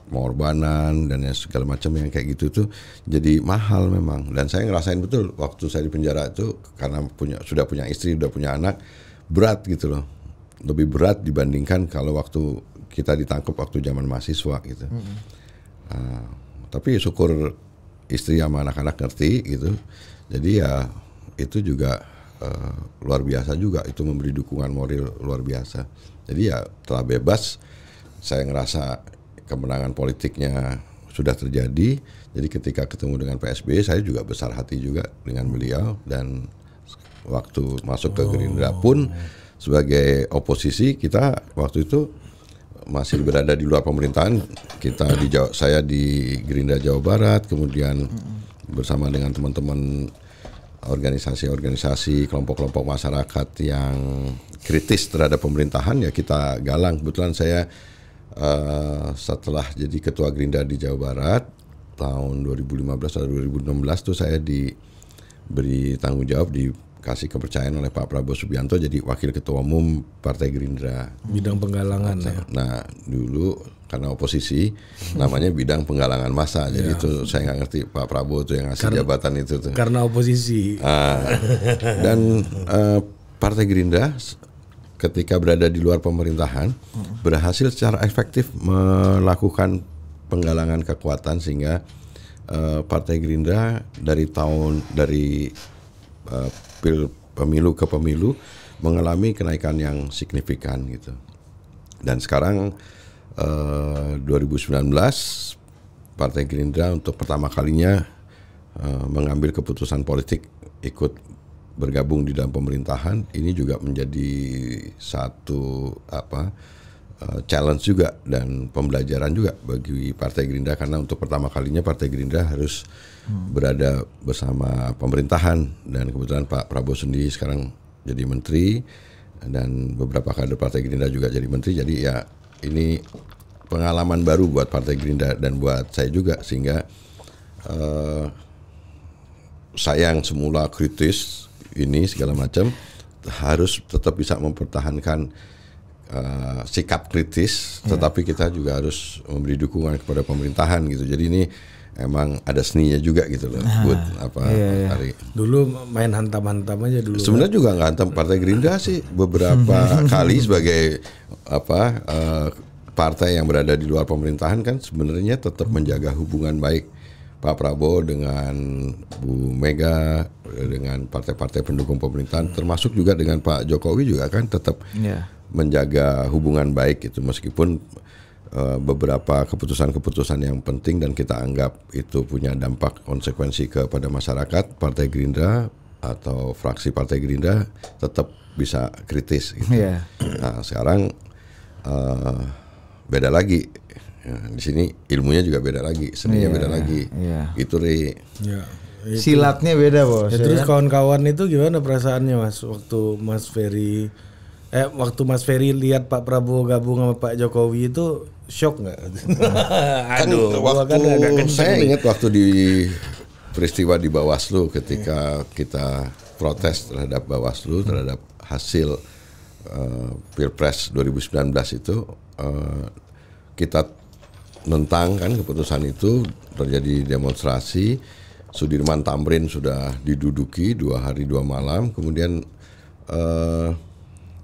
pengorbanan dan yang segala macam yang kayak gitu tuh jadi mahal memang dan saya ngerasain betul waktu saya di penjara itu karena punya sudah punya istri sudah punya anak berat gitu loh lebih berat dibandingkan kalau waktu kita ditangkap waktu zaman mahasiswa gitu mm -hmm. uh, tapi syukur istri sama anak-anak ngerti gitu jadi ya itu juga uh, luar biasa juga itu memberi dukungan moral luar biasa jadi ya telah bebas saya ngerasa kemenangan politiknya sudah terjadi. Jadi ketika ketemu dengan PSB, saya juga besar hati juga dengan beliau dan waktu masuk ke Gerindra oh. pun sebagai oposisi kita waktu itu masih berada di luar pemerintahan. Kita di Jawa, saya di Gerindra Jawa Barat, kemudian bersama dengan teman-teman organisasi-organisasi kelompok-kelompok masyarakat yang kritis terhadap pemerintahan ya kita galang. Kebetulan saya uh, setelah jadi ketua Gerindra di Jawa Barat tahun 2015 atau 2016 tuh saya diberi tanggung jawab dikasih kepercayaan oleh Pak Prabowo Subianto jadi wakil ketua umum Partai Gerindra. Bidang penggalangan nah, ya. Nah, dulu karena oposisi namanya bidang penggalangan massa jadi ya. itu saya nggak ngerti Pak Prabowo tuh yang ngasih karena, jabatan itu tuh karena oposisi uh, dan uh, Partai Gerindra ketika berada di luar pemerintahan hmm. berhasil secara efektif melakukan penggalangan kekuatan sehingga uh, Partai Gerindra dari tahun dari uh, pil pemilu ke pemilu mengalami kenaikan yang signifikan gitu. Dan sekarang uh, eh, 2019 Partai Gerindra untuk pertama kalinya uh, mengambil keputusan politik ikut bergabung di dalam pemerintahan ini juga menjadi satu apa eh, challenge juga dan pembelajaran juga bagi Partai Gerindra karena untuk pertama kalinya Partai Gerindra harus hmm. berada bersama pemerintahan dan kebetulan Pak Prabowo sendiri sekarang jadi menteri dan beberapa kader Partai Gerindra juga jadi menteri jadi ya ini pengalaman baru buat Partai Gerindra dan buat saya juga sehingga uh, eh, saya yang semula kritis ini segala macam harus tetap bisa mempertahankan uh, sikap kritis, yeah. tetapi kita juga harus memberi dukungan kepada pemerintahan gitu. Jadi ini emang ada seninya juga gitu loh. Nah, buat apa iya, hari. Iya. Dulu main hantam-hantam aja dulu. Sebenarnya juga nggak hantam Partai Gerindra sih beberapa kali sebagai apa uh, partai yang berada di luar pemerintahan kan sebenarnya tetap menjaga hubungan baik Pak Prabowo dengan Bu Mega dengan partai-partai pendukung pemerintahan hmm. termasuk juga dengan Pak Jokowi juga kan tetap yeah. menjaga hubungan baik itu meskipun uh, beberapa keputusan-keputusan yang penting dan kita anggap itu punya dampak konsekuensi kepada masyarakat Partai Gerindra atau fraksi Partai Gerindra tetap bisa kritis gitu. Yeah. Nah, sekarang uh, beda lagi Ya, di sini ilmunya juga beda lagi, seninya yeah, beda iya, lagi. Yeah. Itu Ri. Yeah, Silatnya beda, Bos. Ya, ya terus kan? kawan-kawan itu gimana perasaannya, Mas, waktu Mas Ferry eh waktu Mas Ferry lihat Pak Prabowo gabung sama Pak Jokowi itu shock nggak? Kan, kan waktu saya ingat waktu di peristiwa di Bawaslu ketika yeah. kita protes terhadap Bawaslu terhadap hasil uh, Pilpres 2019 itu uh, kita nentang kan keputusan itu terjadi demonstrasi Sudirman Tamrin sudah diduduki dua hari dua malam kemudian eh,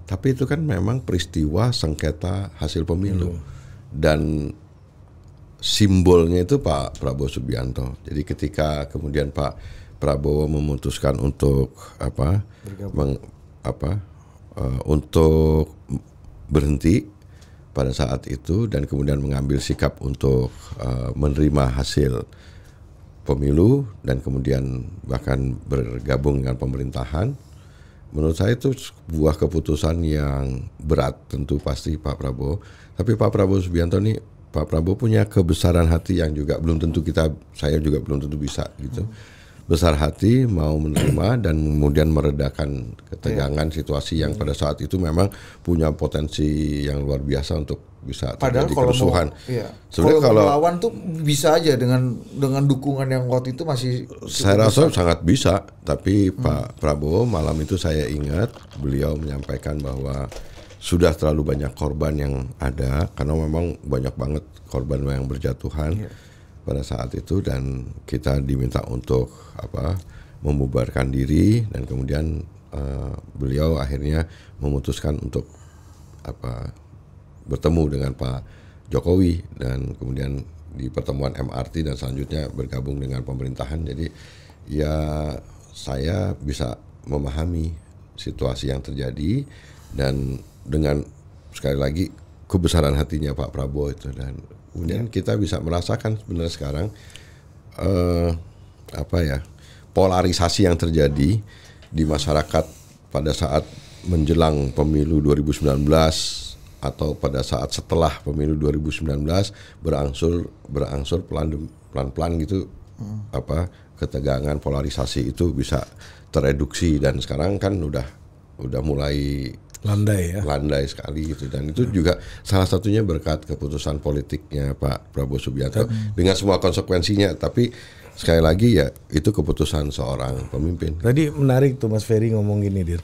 tapi itu kan memang peristiwa sengketa hasil pemilu hmm. dan simbolnya itu Pak Prabowo Subianto jadi ketika kemudian Pak Prabowo memutuskan untuk apa meng, apa uh, untuk berhenti pada saat itu dan kemudian mengambil sikap untuk uh, menerima hasil pemilu dan kemudian bahkan bergabung dengan pemerintahan menurut saya itu sebuah keputusan yang berat tentu pasti Pak Prabowo. Tapi Pak Prabowo Subianto ini Pak Prabowo punya kebesaran hati yang juga belum tentu kita saya juga belum tentu bisa gitu. Hmm besar hati mau menerima dan kemudian meredakan ketegangan yeah. situasi yang pada saat itu memang punya potensi yang luar biasa untuk bisa Padahal terjadi kerusuhan. iya. Sebenarnya kalau, kalau melawan tuh bisa aja dengan dengan dukungan yang waktu itu masih saya rasa besar. sangat bisa, tapi hmm. Pak Prabowo malam itu saya ingat beliau menyampaikan bahwa sudah terlalu banyak korban yang ada karena memang banyak banget korban yang berjatuhan. Yeah pada saat itu dan kita diminta untuk apa membubarkan diri dan kemudian uh, beliau akhirnya memutuskan untuk apa bertemu dengan Pak Jokowi dan kemudian di pertemuan MRT dan selanjutnya bergabung dengan pemerintahan jadi ya saya bisa memahami situasi yang terjadi dan dengan sekali lagi kebesaran hatinya Pak Prabowo itu dan Kemudian ya. kita bisa merasakan sebenarnya sekarang eh, apa ya polarisasi yang terjadi di masyarakat pada saat menjelang pemilu 2019 atau pada saat setelah pemilu 2019 berangsur berangsur pelan pelan-pelan gitu hmm. apa ketegangan polarisasi itu bisa tereduksi dan sekarang kan udah udah mulai landai ya landai sekali gitu dan itu ya. juga salah satunya berkat keputusan politiknya Pak Prabowo Subianto Tapi, dengan semua konsekuensinya tapi sekali lagi ya itu keputusan seorang pemimpin tadi menarik tuh Mas Ferry ngomong gini Dir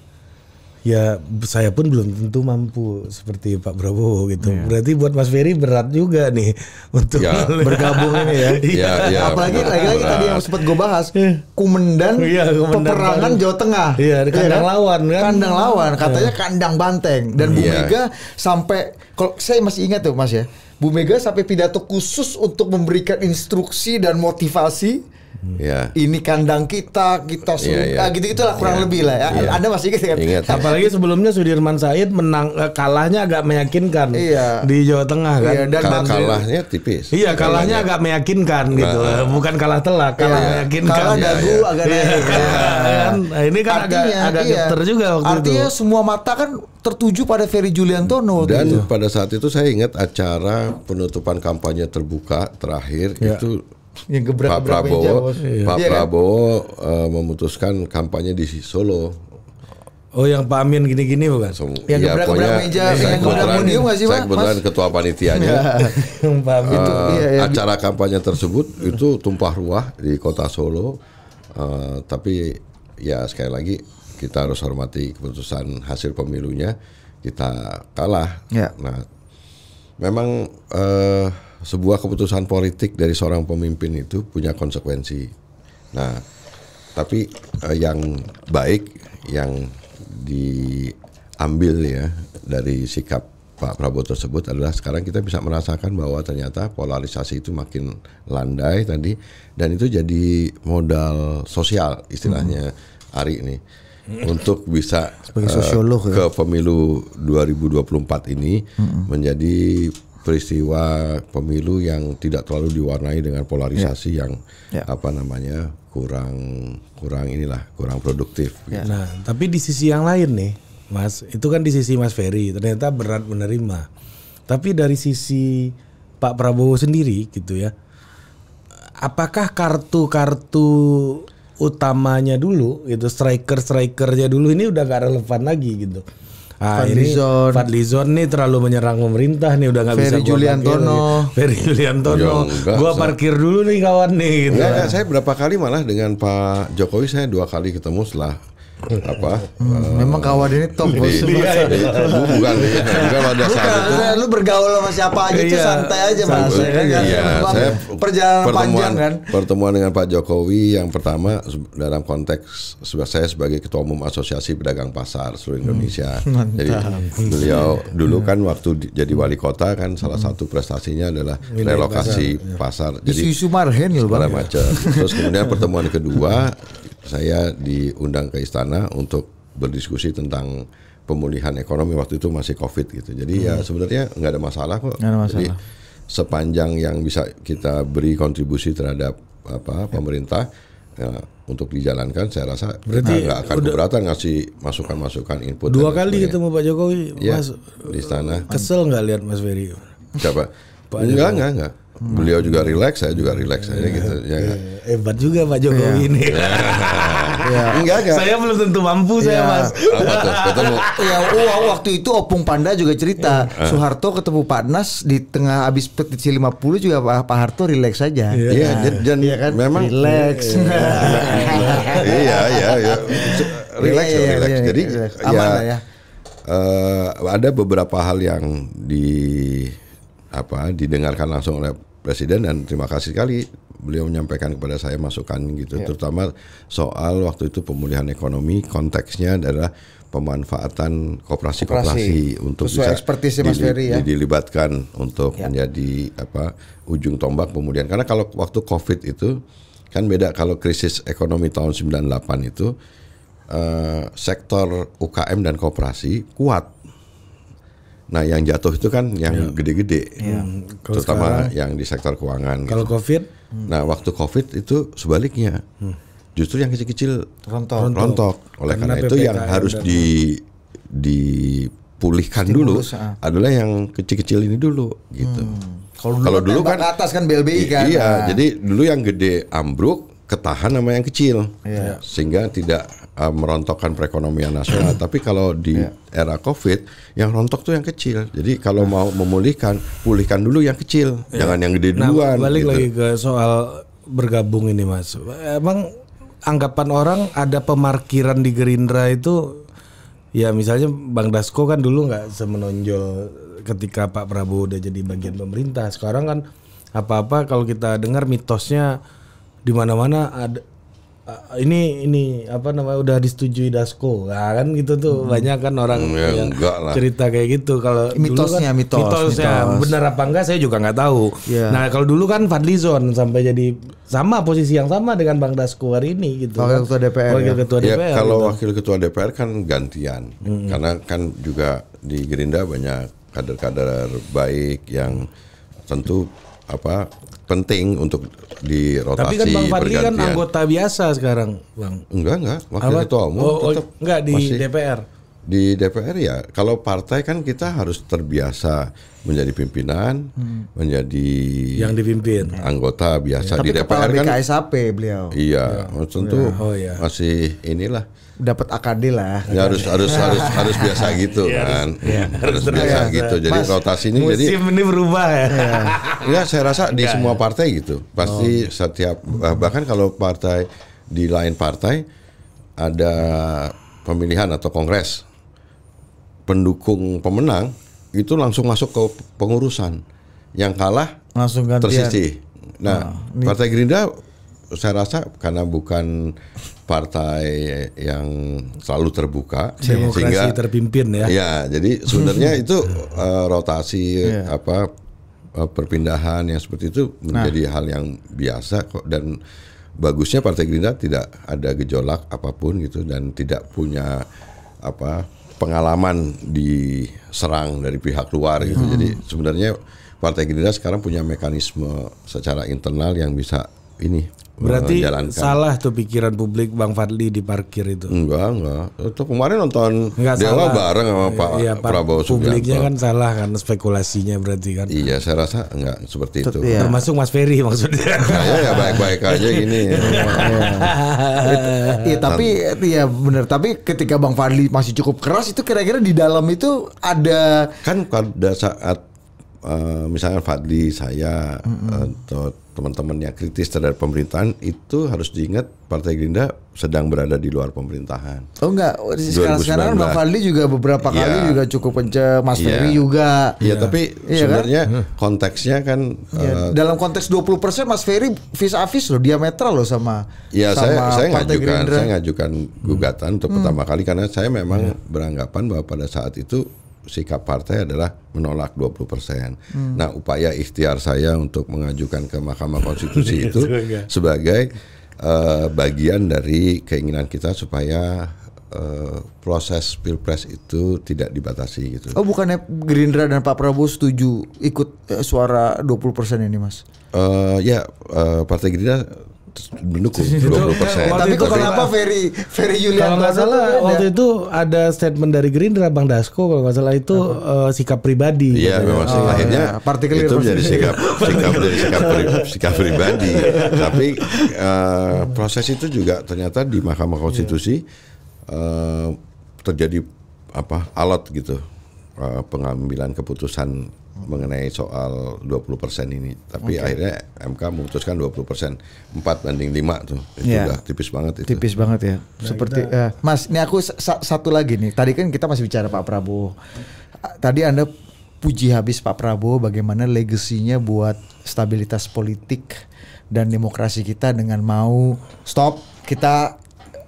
ya saya pun belum tentu mampu seperti Pak Prabowo gitu. Yeah. Berarti buat Mas Ferry berat juga nih untuk yeah. bergabung ini ya. yeah, yeah, Apalagi lagi-lagi tadi yang sempat gue bahas, iya. Kumendan, yeah, Kumendan peperangan Jawa Tengah. Iya, yeah, kandang yeah, kan? lawan kan. Kandang lawan, katanya yeah. kandang banteng dan Bu yeah. Mega sampai kalau saya masih ingat tuh Mas ya. Bu Mega sampai pidato khusus untuk memberikan instruksi dan motivasi Yeah. Ini kandang kita, kita ya, suka yeah, yeah. Ya. gitu gitulah kurang ya. lebih lah. Ya. Yeah. Anda masih ingat kan? Ingat. Apalagi sebelumnya Sudirman Said menang eh, kalahnya agak meyakinkan yeah. di Jawa Tengah kan. Yeah, dan Kal kalahnya tipis. Iya, kalahnya, kalahnya agak meyakinkan gitu. nah. gitu. Bukan kalah telak, iya. kalah yeah. meyakinkan. Kalah dagu iya, yeah, agak iya, naik. Kan? Nah, ini kan artinya, agak agak iya. juga waktu artinya itu. Artinya semua mata kan tertuju pada Ferry Juliantono dan gitu. pada saat itu saya ingat acara penutupan kampanye terbuka terakhir yeah. itu yang gebrak Pak Prabowo, meja, Pak iya, kan? Prabowo kan? uh, memutuskan kampanye di Solo. Oh yang Pak Amin gini-gini bukan? Sem yang ya, gebrak pokoknya, meja, saya yang gebrak podium sih Pak? Saya kebetulan ketua panitianya. uh, itu, eh, iya, iya, Acara kampanye tersebut itu tumpah ruah di kota Solo. Uh, tapi ya sekali lagi kita harus hormati keputusan hasil pemilunya. Kita kalah. Ya. Nah, memang uh, sebuah keputusan politik dari seorang pemimpin itu punya konsekuensi. Nah, tapi uh, yang baik yang diambil ya dari sikap Pak Prabowo tersebut adalah sekarang kita bisa merasakan bahwa ternyata polarisasi itu makin landai tadi dan itu jadi modal sosial istilahnya hmm. Ari ini untuk bisa sosiolog, uh, ya? ke pemilu 2024 ini hmm. menjadi peristiwa pemilu yang tidak terlalu diwarnai dengan polarisasi yeah. yang yeah. apa namanya kurang kurang inilah kurang produktif. Yeah. Gitu. Nah, tapi di sisi yang lain nih, Mas, itu kan di sisi Mas Ferry ternyata berat menerima. Tapi dari sisi Pak Prabowo sendiri gitu ya, apakah kartu-kartu utamanya dulu gitu striker strikernya dulu ini udah gak relevan lagi gitu? Ah, Fadlizon. ini Fadlizon nih terlalu menyerang pemerintah nih udah nggak bisa. Ferry Juliantono. Ferry Juliantono. Tono gua parkir dulu nih kawan nih. Gitu. Enggak, enggak, saya berapa kali malah dengan Pak Jokowi saya dua kali ketemu setelah apa hmm, uh, memang kawan ini top bos iya, iya, bukan ya bukan pada saat lu bergaul sama siapa aja iya, santai aja mas ya, kan, iya, saya ya. perjalanan panjang kan pertemuan dengan Pak Jokowi yang pertama dalam konteks saya sebagai ketua umum asosiasi pedagang pasar seluruh hmm. Indonesia hmm, jadi beliau dulu kan waktu jadi hmm. wali kota kan salah hmm. satu prestasinya adalah relokasi pasar, ya. pasar. jadi isu-isu marhen loh ya? macam terus kemudian pertemuan kedua saya diundang ke istana untuk berdiskusi tentang pemulihan ekonomi waktu itu masih covid gitu. Jadi ya hmm. ya sebenarnya nggak ada masalah kok. ada masalah. Jadi sepanjang yang bisa kita beri kontribusi terhadap apa ya. pemerintah ya, untuk dijalankan saya rasa Berarti nggak akan udah, keberatan ngasih masukan-masukan input. Dua kali ketemu Pak Jokowi ya, Mas iya, di istana. Kesel nggak lihat Mas Ferry? Siapa? Pak enggak, enggak, enggak. Hmm. Beliau juga rileks saya juga rileks aja iya, gitu. Ya, iya. Hebat juga Pak Jokowi iya. ini. ya. Enggak, enggak. Saya belum tentu mampu ya. saya mas. Ketemu. ya, wah, waktu itu Opung Panda juga cerita. Ya. Soeharto ketemu Pak Nas di tengah abis petisi 50 juga Pak, Pak Harto relax saja Iya, ya, dan, dan ya kan? memang relax. Iya, iya, iya. Relax, ya, relax. Ya, Jadi relax. Aman ya, ya. Uh, ada beberapa hal yang di apa didengarkan langsung oleh presiden dan terima kasih sekali beliau menyampaikan kepada saya masukan gitu yeah. terutama soal waktu itu pemulihan ekonomi konteksnya adalah pemanfaatan koperasi-koperasi untuk Sesuai bisa ekspertis Mas Ferry ya. dilibatkan untuk yeah. menjadi apa ujung tombak kemudian karena kalau waktu Covid itu kan beda kalau krisis ekonomi tahun 98 itu uh, sektor UKM dan koperasi kuat Nah, yang jatuh itu kan yang ya. gede-gede, ya. ya. terutama sekarang, yang di sektor keuangan. Kalau gitu. COVID, hmm. nah waktu COVID itu sebaliknya, hmm. justru yang kecil-kecil rontok. rontok. rontok. Oleh karena, karena itu yang harus di dipulihkan dulu ah. adalah yang kecil-kecil ini dulu, gitu. Hmm. Kalau dulu, dulu kan, kan atas kan BLBI kan. Iya, nah. jadi dulu yang gede ambruk, ketahan sama yang kecil yeah. Iya. sehingga tidak uh, merontokkan perekonomian nasional iya. tapi kalau di yeah. era covid yang rontok tuh yang kecil jadi kalau iya. mau memulihkan pulihkan dulu yang kecil yeah. jangan yang gede nah, duluan balik gitu. lagi ke soal bergabung ini mas emang anggapan orang ada pemarkiran di Gerindra itu ya misalnya Bang Dasko kan dulu nggak semenonjol ketika Pak Prabowo udah jadi bagian pemerintah sekarang kan apa-apa kalau kita dengar mitosnya di mana-mana ada eh, ini ini apa namanya udah disetujui dasko nah, kan gitu tuh hmm. banyak kan orang hmm, ya, yang lah. cerita kayak gitu kalau mitosnya kan, mitos, mitosnya mitos. benar apa enggak saya juga nggak tahu yeah. nah kalau dulu kan Fadlizon sampai jadi sama posisi yang sama dengan Bang Dasko hari ini gitu wakil kan. ketua DPR wakil ya. ketua DPR ya, kalau gitu. wakil ketua DPR kan gantian hmm. karena kan juga di Gerindra banyak kader-kader baik yang tentu apa penting untuk di dirotasi Tapi kan Bang Fadli kan anggota biasa sekarang, Bang. Enggak, enggak. Wakil Ketua Umum oh, oh, tetap enggak di masih, DPR di DPR ya kalau partai kan kita harus terbiasa menjadi pimpinan hmm. menjadi yang dipimpin anggota biasa ya, tapi di DPR kan KSAP beliau iya ya. Oh, tentu ya. Oh, ya. masih inilah dapat AKD lah ya, harus harus harus harus biasa gitu ya, kan ya. harus, ya. harus biasa ya. gitu jadi Mas, rotasi ini musim jadi musim ini berubah ya ya saya rasa di semua ya. partai gitu pasti oh. setiap bahkan kalau partai di lain partai ada pemilihan atau kongres pendukung pemenang itu langsung masuk ke pengurusan. Yang kalah langsung gantian. tersisih. Nah, nah Partai Gerindra saya rasa karena bukan partai yang selalu terbuka Demokrasi sehingga terpimpin ya. Ya, jadi sebenarnya itu uh, rotasi yeah. apa uh, perpindahan yang seperti itu nah. menjadi nah. hal yang biasa kok dan bagusnya Partai Gerindra tidak ada gejolak apapun gitu dan tidak punya apa pengalaman diserang dari pihak luar gitu. Hmm. Jadi sebenarnya Partai Gerindra sekarang punya mekanisme secara internal yang bisa ini Berarti menjalankan. salah tuh pikiran publik Bang Fadli di parkir itu. Enggak, enggak. Itu kemarin nonton enggak Dewa salah. bareng sama Pak iya, Prabowo Subianto. Publiknya kan salah kan spekulasinya berarti kan. Iya, saya rasa enggak seperti itu. Iya. Termasuk Mas Ferry maksudnya. Saya nah, ya baik-baik aja gini. Iya, ya, tapi ya benar, tapi ketika Bang Fadli masih cukup keras itu kira-kira di dalam itu ada kan pada saat uh, eh, misalnya Fadli, saya mm -hmm. atau teman-teman yang kritis terhadap pemerintahan itu harus diingat Partai Gerindra sedang berada di luar pemerintahan. Oh enggak, sekarang sekarang Bang Fadli juga beberapa ya. kali iya. juga cukup pencet, Mas ya. Ferry juga. Iya, ya. tapi ya, sebenarnya kan? konteksnya kan ya. uh, dalam konteks 20% Mas Ferry vis a vis loh diametral loh sama Iya, saya saya Partai ngajukan Gerindra. saya ngajukan gugatan hmm. untuk hmm. pertama kali karena saya memang ya. beranggapan bahwa pada saat itu sikap partai adalah menolak 20%. Hmm. Nah, upaya ikhtiar saya untuk mengajukan ke Mahkamah Konstitusi itu iya, iya. sebagai uh, bagian dari keinginan kita supaya uh, proses pilpres itu tidak dibatasi gitu. Oh, bukannya Gerindra dan Pak Prabowo setuju ikut uh, suara 20% ini, Mas? Uh, ya, uh, Partai Gerindra mendukung puluh persen. Tapi kok kenapa Ferry Ferry Yulianto? Kalau nggak salah waktu itu ada statement dari Gerindra Bang Dasko kalau nggak salah itu uh, sikap pribadi. Iya memang oh, akhirnya ya. itu menjadi sikap sikap menjadi sikap, pri, sikap pribadi. Tapi uh, proses itu juga ternyata di Mahkamah Konstitusi uh, terjadi apa alat gitu uh, pengambilan keputusan mengenai soal 20% ini. Tapi okay. akhirnya MK memutuskan 20%, 4 banding 5 tuh. Itu ya. udah tipis banget itu. Tipis banget ya. Nah, kita... uh, Mas, ini aku sa satu lagi nih. Tadi kan kita masih bicara Pak Prabowo. Tadi Anda puji habis Pak Prabowo bagaimana legasinya buat stabilitas politik dan demokrasi kita dengan mau stop kita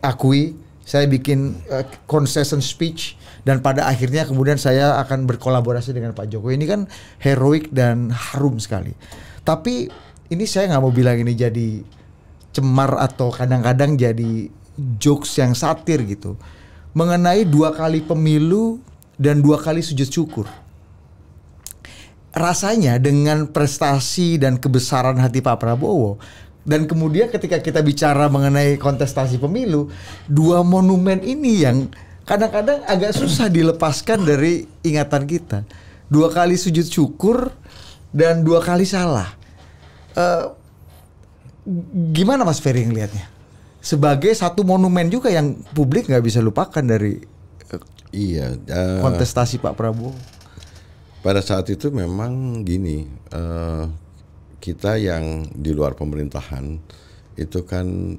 akui saya bikin uh, concession speech dan pada akhirnya kemudian saya akan berkolaborasi dengan Pak Jokowi ini kan heroik dan harum sekali tapi ini saya nggak mau bilang ini jadi cemar atau kadang-kadang jadi jokes yang satir gitu mengenai dua kali pemilu dan dua kali sujud syukur rasanya dengan prestasi dan kebesaran hati Pak Prabowo dan kemudian ketika kita bicara mengenai kontestasi pemilu dua monumen ini yang kadang-kadang agak susah dilepaskan dari ingatan kita. Dua kali sujud syukur dan dua kali salah. Uh, gimana Mas Ferry ngelihatnya? Sebagai satu monumen juga yang publik nggak bisa lupakan dari uh, iya uh, kontestasi Pak Prabowo. Pada saat itu memang gini, uh, kita yang di luar pemerintahan itu kan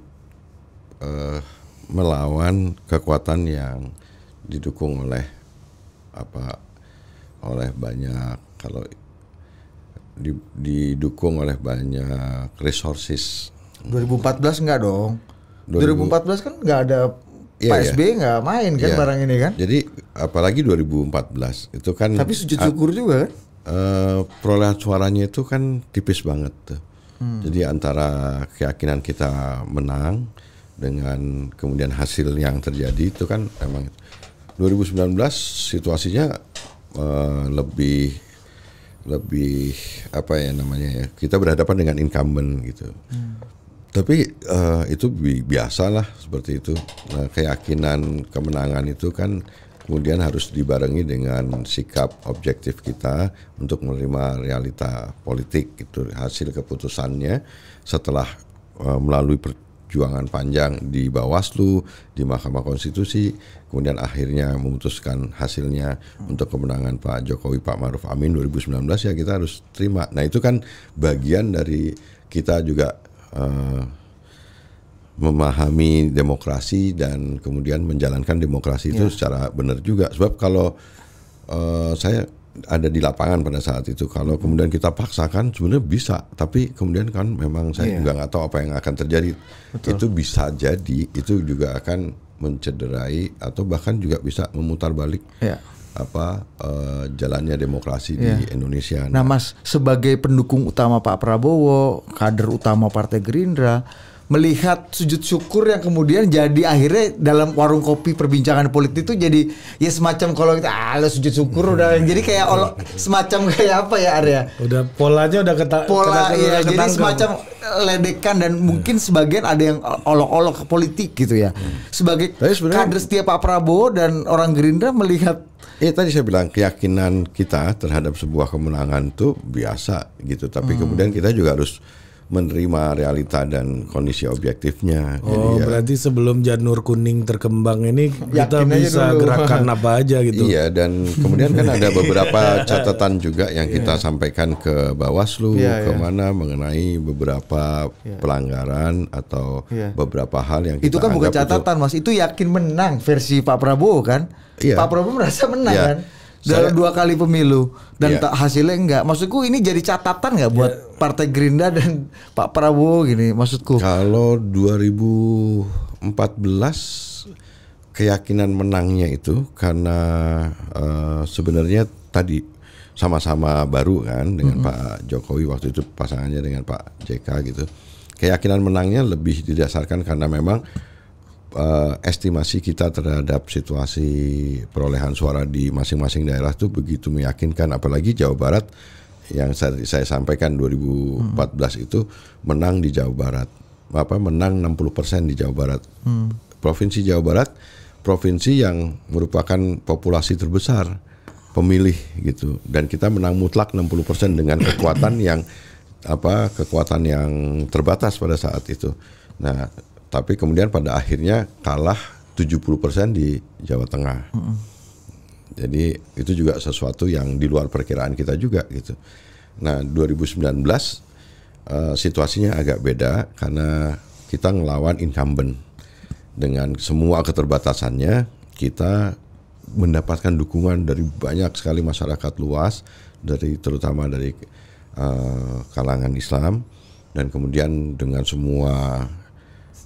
uh, melawan kekuatan yang didukung oleh apa oleh banyak kalau di, didukung oleh banyak resources. 2014 enggak dong. 2000, 2014 kan enggak ada iya, PSB iya. enggak main kan iya. barang ini kan. Jadi apalagi 2014 itu kan Tapi sujud syukur juga kan. Uh, perolehan suaranya itu kan tipis banget tuh. Hmm. Jadi antara keyakinan kita menang dengan kemudian hasil yang terjadi itu kan emang 2019 situasinya uh, lebih lebih apa ya namanya ya kita berhadapan dengan incumbent gitu hmm. tapi uh, itu bi biasalah seperti itu nah, keyakinan kemenangan itu kan kemudian harus dibarengi dengan sikap objektif kita untuk menerima realita politik itu hasil keputusannya setelah uh, melalui perjuangan panjang di Bawaslu, di Mahkamah Konstitusi, kemudian akhirnya memutuskan hasilnya untuk kemenangan Pak Jokowi Pak Maruf Amin 2019 ya kita harus terima. Nah, itu kan bagian dari kita juga uh, memahami demokrasi dan kemudian menjalankan demokrasi ya. itu secara benar juga. Sebab kalau uh, saya ada di lapangan pada saat itu. Kalau kemudian kita paksakan sebenarnya bisa, tapi kemudian kan memang saya yeah. juga nggak tahu apa yang akan terjadi. Betul. Itu bisa jadi itu juga akan mencederai atau bahkan juga bisa memutar balik yeah. apa uh, jalannya demokrasi yeah. di iya. Indonesia. Nah, nah, Mas sebagai pendukung utama Pak Prabowo, kader utama Partai Gerindra, melihat sujud syukur yang kemudian jadi akhirnya dalam warung kopi perbincangan politik itu jadi ya semacam kalau kita ah lo sujud syukur hmm. udah jadi kayak olo, semacam kayak apa ya Arya udah polanya udah keta pola keta, keta, ya, keta, jadi semacam ledekan dan hmm. mungkin sebagian ada yang olok-olok ke politik gitu ya hmm. sebagai kader setiap Pak Prabowo dan orang Gerindra melihat Ya tadi saya bilang keyakinan kita terhadap sebuah kemenangan itu biasa gitu, tapi hmm. kemudian kita juga harus menerima realita dan kondisi objektifnya. Oh, jadi ya, berarti sebelum janur kuning terkembang ini kita bisa dulu. gerakan apa aja gitu. Iya, dan kemudian kan ada beberapa catatan juga yang iya. kita yeah. sampaikan ke Bawaslu yeah, iya. ke yeah. mana mengenai beberapa yeah. pelanggaran atau yeah. beberapa hal yang kita Itu kan bukan catatan, itu, Mas. Itu yakin menang versi Pak Prabowo kan? Yeah. Pak Prabowo merasa menang yeah. kan? dalam dua kali pemilu dan iya. tak hasilnya enggak. Maksudku ini jadi catatan nggak buat iya. Partai Gerindra dan Pak Prabowo gini maksudku. Kalau 2014 keyakinan menangnya itu karena uh, sebenarnya tadi sama-sama baru kan dengan mm -hmm. Pak Jokowi waktu itu pasangannya dengan Pak JK gitu. Keyakinan menangnya lebih didasarkan karena memang uh, estimasi kita terhadap situasi perolehan suara di masing-masing daerah itu begitu meyakinkan apalagi Jawa Barat yang saya, saya sampaikan 2014 hmm. itu menang di Jawa Barat apa menang 60% di Jawa Barat. Hmm. Provinsi Jawa Barat provinsi yang merupakan populasi terbesar pemilih gitu dan kita menang mutlak 60% dengan kekuatan yang apa kekuatan yang terbatas pada saat itu. Nah, tapi kemudian pada akhirnya kalah 70% di Jawa Tengah. Mm -hmm. Jadi itu juga sesuatu yang di luar perkiraan kita juga gitu. Nah, 2019 uh, eh, situasinya agak beda karena kita ngelawan incumbent. Dengan semua keterbatasannya, kita mendapatkan dukungan dari banyak sekali masyarakat luas dari terutama dari uh, kalangan Islam dan kemudian dengan semua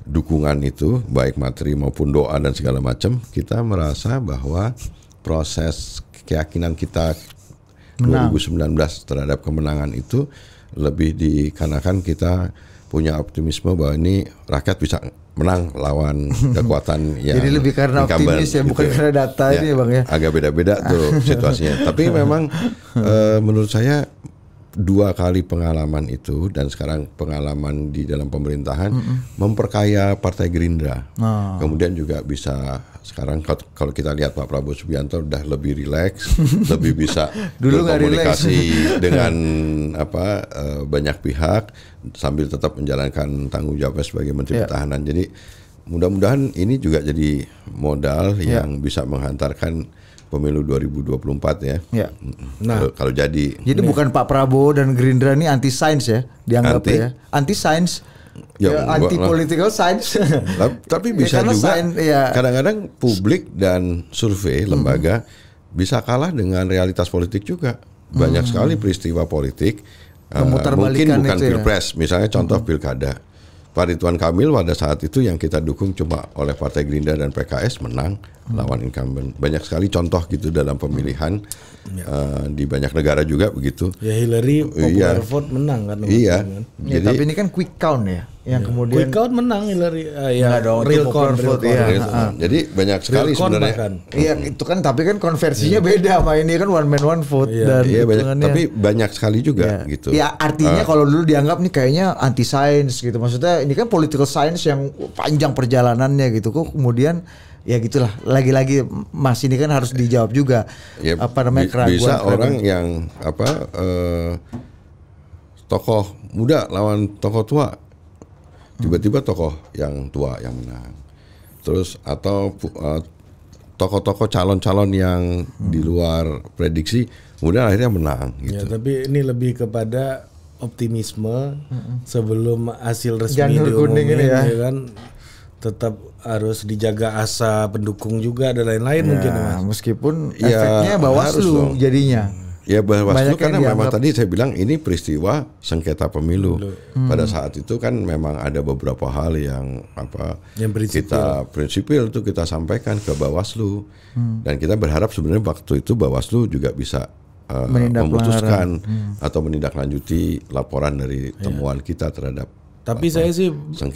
dukungan itu baik materi maupun doa dan segala macam kita merasa bahwa proses keyakinan kita Menang. 2019 terhadap kemenangan itu lebih dikarenakan kita punya optimisme bahwa ini rakyat bisa menang lawan kekuatan yang jadi lebih karena optimis ya gitu. Ya. karena data ya, ini bang ya agak beda-beda tuh situasinya tapi memang e, menurut saya dua kali pengalaman itu dan sekarang pengalaman di dalam pemerintahan mm -mm. memperkaya Partai Gerindra. Oh. Kemudian juga bisa sekarang kalau kita lihat Pak Prabowo Subianto udah lebih rileks, lebih bisa Dulu berkomunikasi dengan apa eh, banyak pihak sambil tetap menjalankan tanggung jawab sebagai Menteri yeah. Pertahanan. Jadi mudah-mudahan ini juga jadi modal yeah. yang bisa menghantarkan pemilu 2024 ya. ya. Nah, kalau, jadi. Jadi iya. bukan Pak Prabowo dan Gerindra ini anti sains ya, dianggap anti, ya. Anti ya, ya, ya, sains. Ya, ya anti political lah. science. tapi bisa ya, juga. Kadang-kadang ya. publik dan survei mm-hmm. lembaga hmm. bisa kalah dengan realitas politik juga. Banyak hmm. sekali peristiwa politik. Uh, mungkin bukan pilpres, ya? misalnya contoh mm-hmm. pilkada Pak Ridwan Kamil pada saat itu yang kita dukung cuma oleh Partai Gerindra dan PKS menang hmm. lawan incumbent. Banyak sekali contoh gitu dalam pemilihan hmm. ya. uh, di banyak negara juga begitu. Ya Hillary iya. popular iya. vote menang kan. Iya. Kan. Ya, Jadi, tapi ini kan quick count ya yang ya. kemudian quick count menang Hillary uh, ya dong, iya. real count vote ya. Real uh, Jadi banyak sekali sebenarnya. Iya hmm. itu kan tapi kan konversinya ya. beda sama ini kan one man one vote ya. dan ya, banyak, tapi banyak sekali juga ya. gitu. Ya artinya uh, kalau dulu dianggap nih kayaknya anti science gitu maksudnya ini kan political science yang panjang perjalanannya gitu kok kemudian ya gitulah lagi-lagi Mas ini kan harus dijawab juga ya, apa namanya keraguan bisa keraguan. orang yang apa eh, tokoh muda lawan tokoh tua tiba-tiba tokoh yang tua yang menang terus atau uh, tokoh-tokoh calon-calon yang di luar prediksi kemudian akhirnya menang ya, gitu. ya tapi ini lebih kepada optimisme mm-hmm. sebelum hasil resmi Janur diumumin ini ya. ya kan tetap harus dijaga asa pendukung juga dan lain-lain ya, mungkin mas. meskipun ya, efeknya ya, bawaslu jadinya ya bawaslu karena memang tadi saya bilang ini peristiwa sengketa pemilu hmm. pada saat itu kan memang ada beberapa hal yang apa yang prinsipil. kita prinsipil itu kita sampaikan ke bawaslu hmm. dan kita berharap sebenarnya waktu itu bawaslu juga bisa uh, memutuskan hmm. atau menindaklanjuti laporan dari iya. temuan ya. kita terhadap tapi apa, saya sih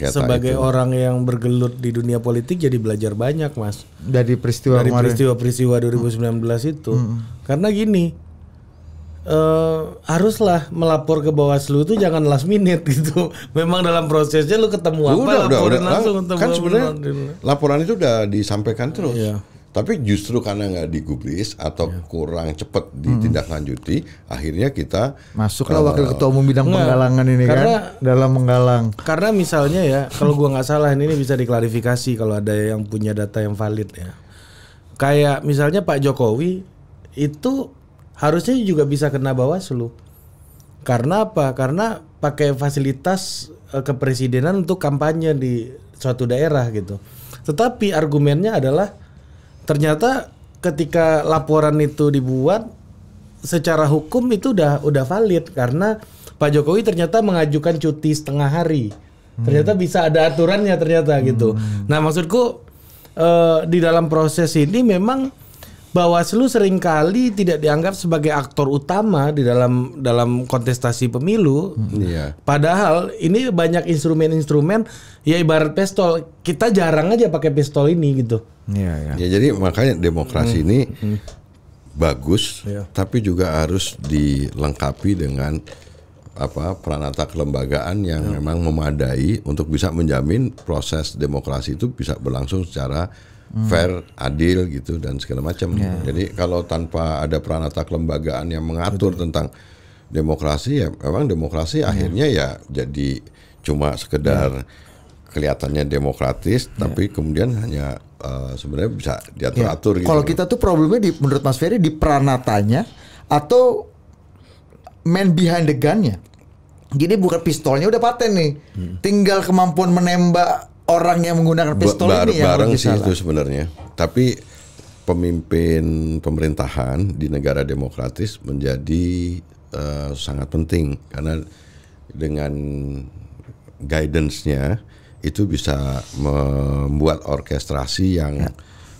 sebagai itu. orang yang bergelut di dunia politik jadi belajar banyak, Mas. Dari peristiwa dari peristiwa-peristiwa 2019 hmm. itu. Hmm. Karena gini, uh, haruslah melapor ke Bawaslu itu jangan last minute gitu. Memang dalam prosesnya lu ketemu udah, ya apa udah, udah, langsung ketemu. Kan sebenarnya laporan itu udah disampaikan terus. Iya. Tapi justru karena nggak digubris atau ya. kurang cepat ditindaklanjuti, hmm. akhirnya kita masuklah uh, wakil eh, ketua umum bidang enggak, penggalangan ini kan, karena, kan dalam menggalang. Karena misalnya ya, kalau gua nggak salah ini bisa diklarifikasi kalau ada yang punya data yang valid ya. Kayak misalnya Pak Jokowi itu harusnya juga bisa kena Bawaslu. Karena apa? Karena pakai fasilitas eh, kepresidenan untuk kampanye di suatu daerah gitu. Tetapi argumennya adalah ternyata ketika laporan itu dibuat secara hukum itu udah udah valid karena Pak Jokowi ternyata mengajukan cuti setengah hari. Hmm. Ternyata bisa ada aturannya ternyata gitu. hmm. gitu. Nah, maksudku eh, di dalam proses ini memang Bawaslu seringkali tidak dianggap sebagai aktor utama di dalam dalam kontestasi pemilu. Hmm. Iya. Padahal ini banyak instrumen-instrumen ya ibarat pistol kita jarang aja pakai pistol ini gitu. Yeah, yeah. Ya jadi makanya demokrasi hmm. ini hmm. bagus, yeah. tapi juga harus dilengkapi dengan apa peranata kelembagaan yang iya. memang memadai untuk bisa menjamin proses demokrasi itu bisa berlangsung secara fair, adil gitu dan segala macam. Yeah. Jadi kalau tanpa ada peranata kelembagaan yang mengatur Betul. tentang demokrasi ya memang demokrasi yeah. akhirnya ya jadi cuma sekedar yeah. kelihatannya demokratis yeah. tapi kemudian hanya uh, sebenarnya bisa diatur-atur yeah. gitu. Kalau kita tuh problemnya di menurut Mas Ferry di peranatanya atau man behind the gunnya. Jadi bukan pistolnya udah paten nih. Hmm. Tinggal kemampuan menembak orang yang menggunakan pistol ba ini yang bareng sih itu sebenarnya. Tapi pemimpin pemerintahan di negara demokratis menjadi uh, sangat penting karena dengan guidance-nya itu bisa membuat orkestrasi yang ya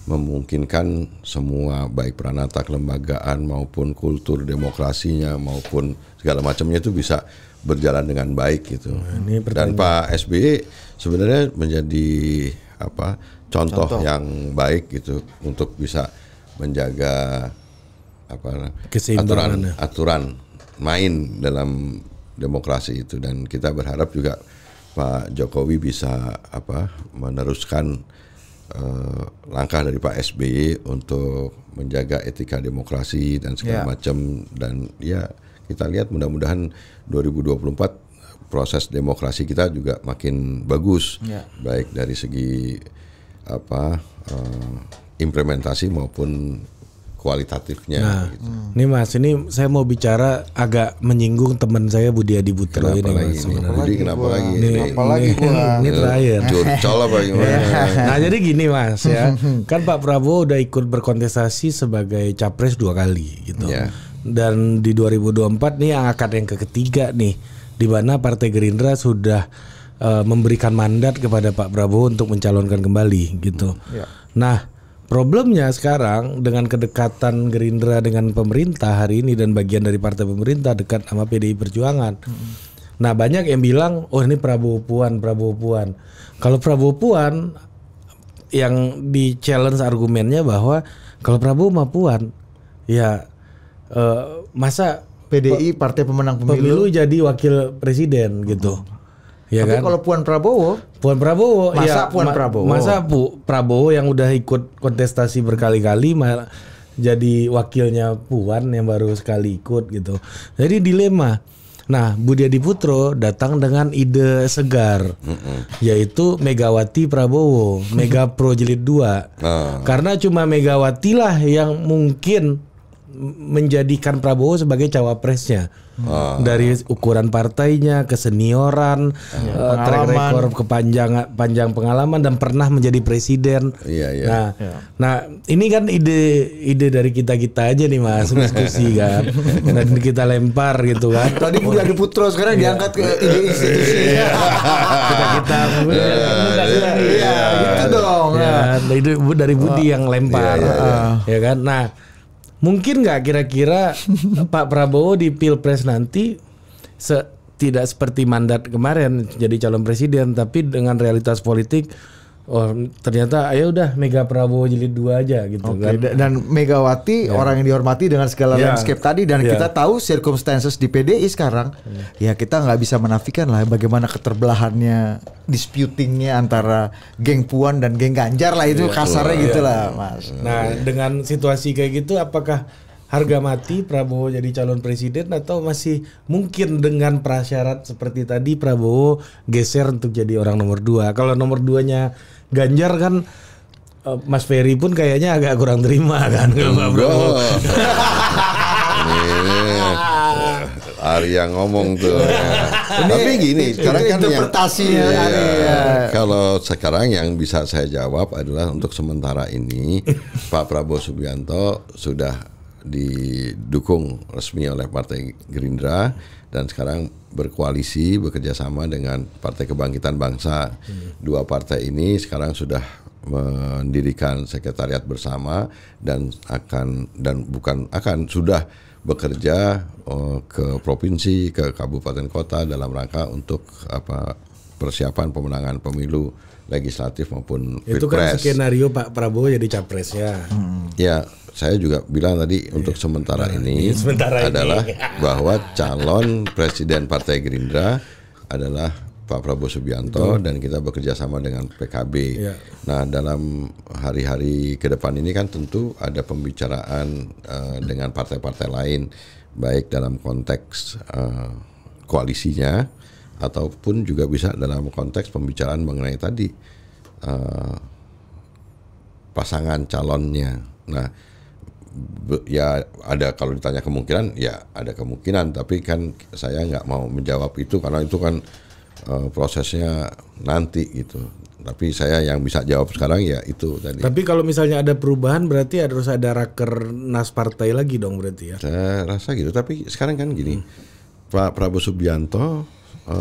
memungkinkan semua baik peranata kelembagaan maupun kultur demokrasinya maupun segala macamnya itu bisa berjalan dengan baik gitu. Nah, ini Dan Pak SBY sebenarnya menjadi apa contoh, contoh yang baik gitu untuk bisa menjaga apa aturan aturan main dalam demokrasi itu dan kita berharap juga Pak Jokowi bisa apa meneruskan Eh, langkah dari Pak SBY untuk menjaga etika demokrasi dan segala yeah. macam dan ya kita lihat mudah-mudahan 2024 proses demokrasi kita juga makin bagus yeah. baik dari segi apa eh, implementasi maupun kualitatifnya. Nah, gitu. ini hmm. Mas, ini saya mau bicara agak menyinggung teman saya Budi Adi Butro kenapa ini lagi Mas. Ini? Budi kenapa gua, lagi? Ini, kenapa lagi ini, gua? ini terakhir. Eh, curcol apa gimana? nah, jadi gini Mas ya. Kan Pak Prabowo udah ikut berkontestasi sebagai capres dua kali gitu. Yeah. Dan di 2024 nih yang akan yang ke ketiga nih di mana Partai Gerindra sudah uh, memberikan mandat kepada Pak Prabowo untuk mencalonkan kembali gitu. Yeah. Nah, Problemnya sekarang dengan kedekatan Gerindra dengan pemerintah hari ini dan bagian dari partai pemerintah dekat sama PDI Perjuangan. Hmm. Nah banyak yang bilang, oh ini Prabowo Puan, Prabowo Puan. Kalau Prabowo Puan yang di challenge argumennya bahwa kalau Prabowo sama Puan, ya eh, masa PDI partai pemenang pemilu, pemilu jadi wakil presiden hmm. gitu. Ya Tapi kan? kalau Puan Prabowo, Puan Prabowo, masa ya, Puan ma Prabowo, masa Bu Prabowo yang udah ikut kontestasi berkali-kali jadi wakilnya Puan yang baru sekali ikut gitu. Jadi dilema. Nah, Budi Adiputro datang dengan ide segar, mm -mm. yaitu Megawati Prabowo, Mega Pro Jilid 2. Uh. Ah. Karena cuma Megawati lah yang mungkin menjadikan Prabowo sebagai cawapresnya hmm. dari ukuran partainya, kesenioran, hmm. uh, track record kepanjang panjang pengalaman dan pernah menjadi presiden. Iya, iya. Nah, nah ini kan ide ide dari kita kita aja nih mas diskusi kan, dan kita lempar gitu kan. Tadi udah diputro sekarang diangkat ke ide institusi. Iya. kita kita. Iya, gitu dong. dari Budi oh. yang lempar, ya kan. Nah Mungkin nggak kira-kira Pak Prabowo di pilpres nanti se tidak seperti mandat kemarin jadi calon presiden, tapi dengan realitas politik Oh, ternyata ayo ya udah Mega Prabowo jilid dua aja gitu okay. kan. Dan Megawati ya. orang yang dihormati dengan segala ya. landscape tadi dan ya. kita tahu circumstances di PDI sekarang ya, ya kita nggak bisa menafikan lah bagaimana keterbelahannya disputingnya antara geng Puan dan geng Ganjar lah itu ya, kasarnya ya. gitulah iya. Mas. Nah, ya. dengan situasi kayak gitu apakah harga mati Prabowo jadi calon presiden atau masih mungkin dengan prasyarat seperti tadi Prabowo geser untuk jadi orang nomor dua. Kalau nomor duanya nya Ganjar kan eh, Mas Ferry pun kayaknya agak kurang terima kan kalau iya. Pak Prabowo. Eh, yang ngomong tuh. Iya. Ini, Tapi gini, sekarang kan yang, ya, iya, Kalau sekarang yang bisa saya jawab adalah untuk sementara ini Pak Prabowo Subianto sudah didukung resmi oleh Partai Gerindra dan sekarang berkoalisi bekerja sama dengan Partai Kebangkitan Bangsa. Dua partai ini sekarang sudah mendirikan sekretariat bersama dan akan dan bukan akan sudah bekerja uh, ke provinsi, ke kabupaten kota dalam rangka untuk apa persiapan pemenangan pemilu legislatif maupun pilpres. Itu kan skenario Pak Prabowo jadi ya. Hmm. Ya, saya juga bilang tadi untuk iya. Iya, iya, sementara ini sementara adalah ini. bahwa calon presiden Partai Gerindra adalah Pak Prabowo Subianto Betul. dan kita bekerja sama dengan PKB. Ya. Nah dalam hari-hari ke depan ini kan tentu ada pembicaraan uh, dengan partai-partai lain baik dalam konteks uh, koalisinya ataupun juga bisa dalam konteks pembicaraan mengenai tadi uh, pasangan calonnya. Nah ya ada kalau ditanya kemungkinan ya ada kemungkinan tapi kan saya nggak mau menjawab itu karena itu kan e, prosesnya nanti gitu tapi saya yang bisa jawab sekarang ya itu tadi tapi kalau misalnya ada perubahan berarti harus ada nas partai lagi dong berarti ya saya rasa gitu tapi sekarang kan gini hmm. Pak Prabowo Subianto e,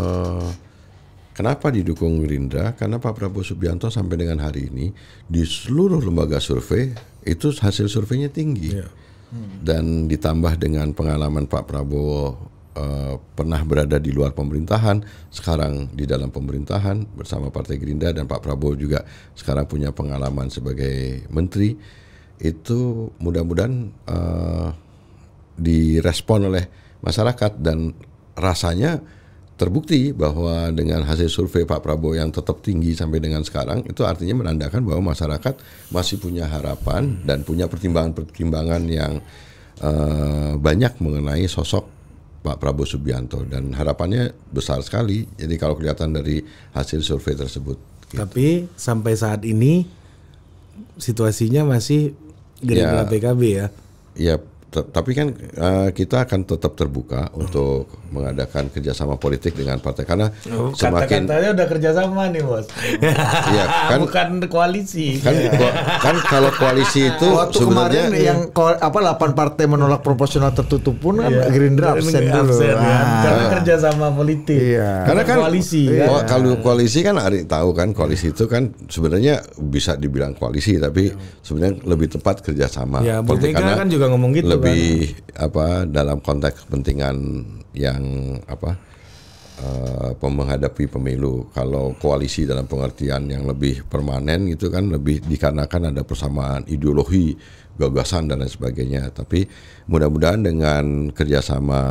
Kenapa didukung Gerindra? Karena Pak Prabowo Subianto sampai dengan hari ini di seluruh lembaga survei itu hasil surveinya tinggi. Yeah. Hmm. Dan ditambah dengan pengalaman Pak Prabowo Uh, pernah berada di luar pemerintahan, sekarang di dalam pemerintahan bersama Partai Gerindra dan Pak Prabowo juga sekarang punya pengalaman sebagai menteri, itu mudah-mudahan uh, direspon oleh masyarakat dan rasanya terbukti bahwa dengan hasil survei Pak Prabowo yang tetap tinggi sampai dengan sekarang itu artinya menandakan bahwa masyarakat masih punya harapan dan punya pertimbangan-pertimbangan yang uh, banyak mengenai sosok Pak Prabowo Subianto dan harapannya besar sekali. Jadi kalau kelihatan dari hasil survei tersebut. Gitu. Tapi sampai saat ini situasinya masih Gerindra ya, PKB ya. Ya tapi kan uh, kita akan tetap terbuka untuk mengadakan kerjasama politik dengan partai karena oh, semakin kata-katanya udah kerjasama nih bos. Iya kan bukan koalisi. Kan, iya. kan kalau koalisi itu Waktu sebenarnya kemarin yang iya. apa 8 partai menolak proporsional tertutup pun kan iya, Gerindra absen dulu. Absen, kan? ah. Karena kerjasama politik. Iya. Karena kan koalisi. Iya. kan. kalau koalisi kan Ari tahu kan koalisi itu kan sebenarnya bisa dibilang koalisi tapi iya. sebenarnya lebih tepat kerjasama. Ya, politik karena kan juga ngomong gitu lebih kan? apa dalam konteks kepentingan yang apa uh, menghadapi pemilu. Kalau koalisi dalam pengertian yang lebih permanen itu kan lebih dikarenakan ada persamaan ideologi, gagasan dan lain sebagainya. Tapi mudah-mudahan dengan kerjasama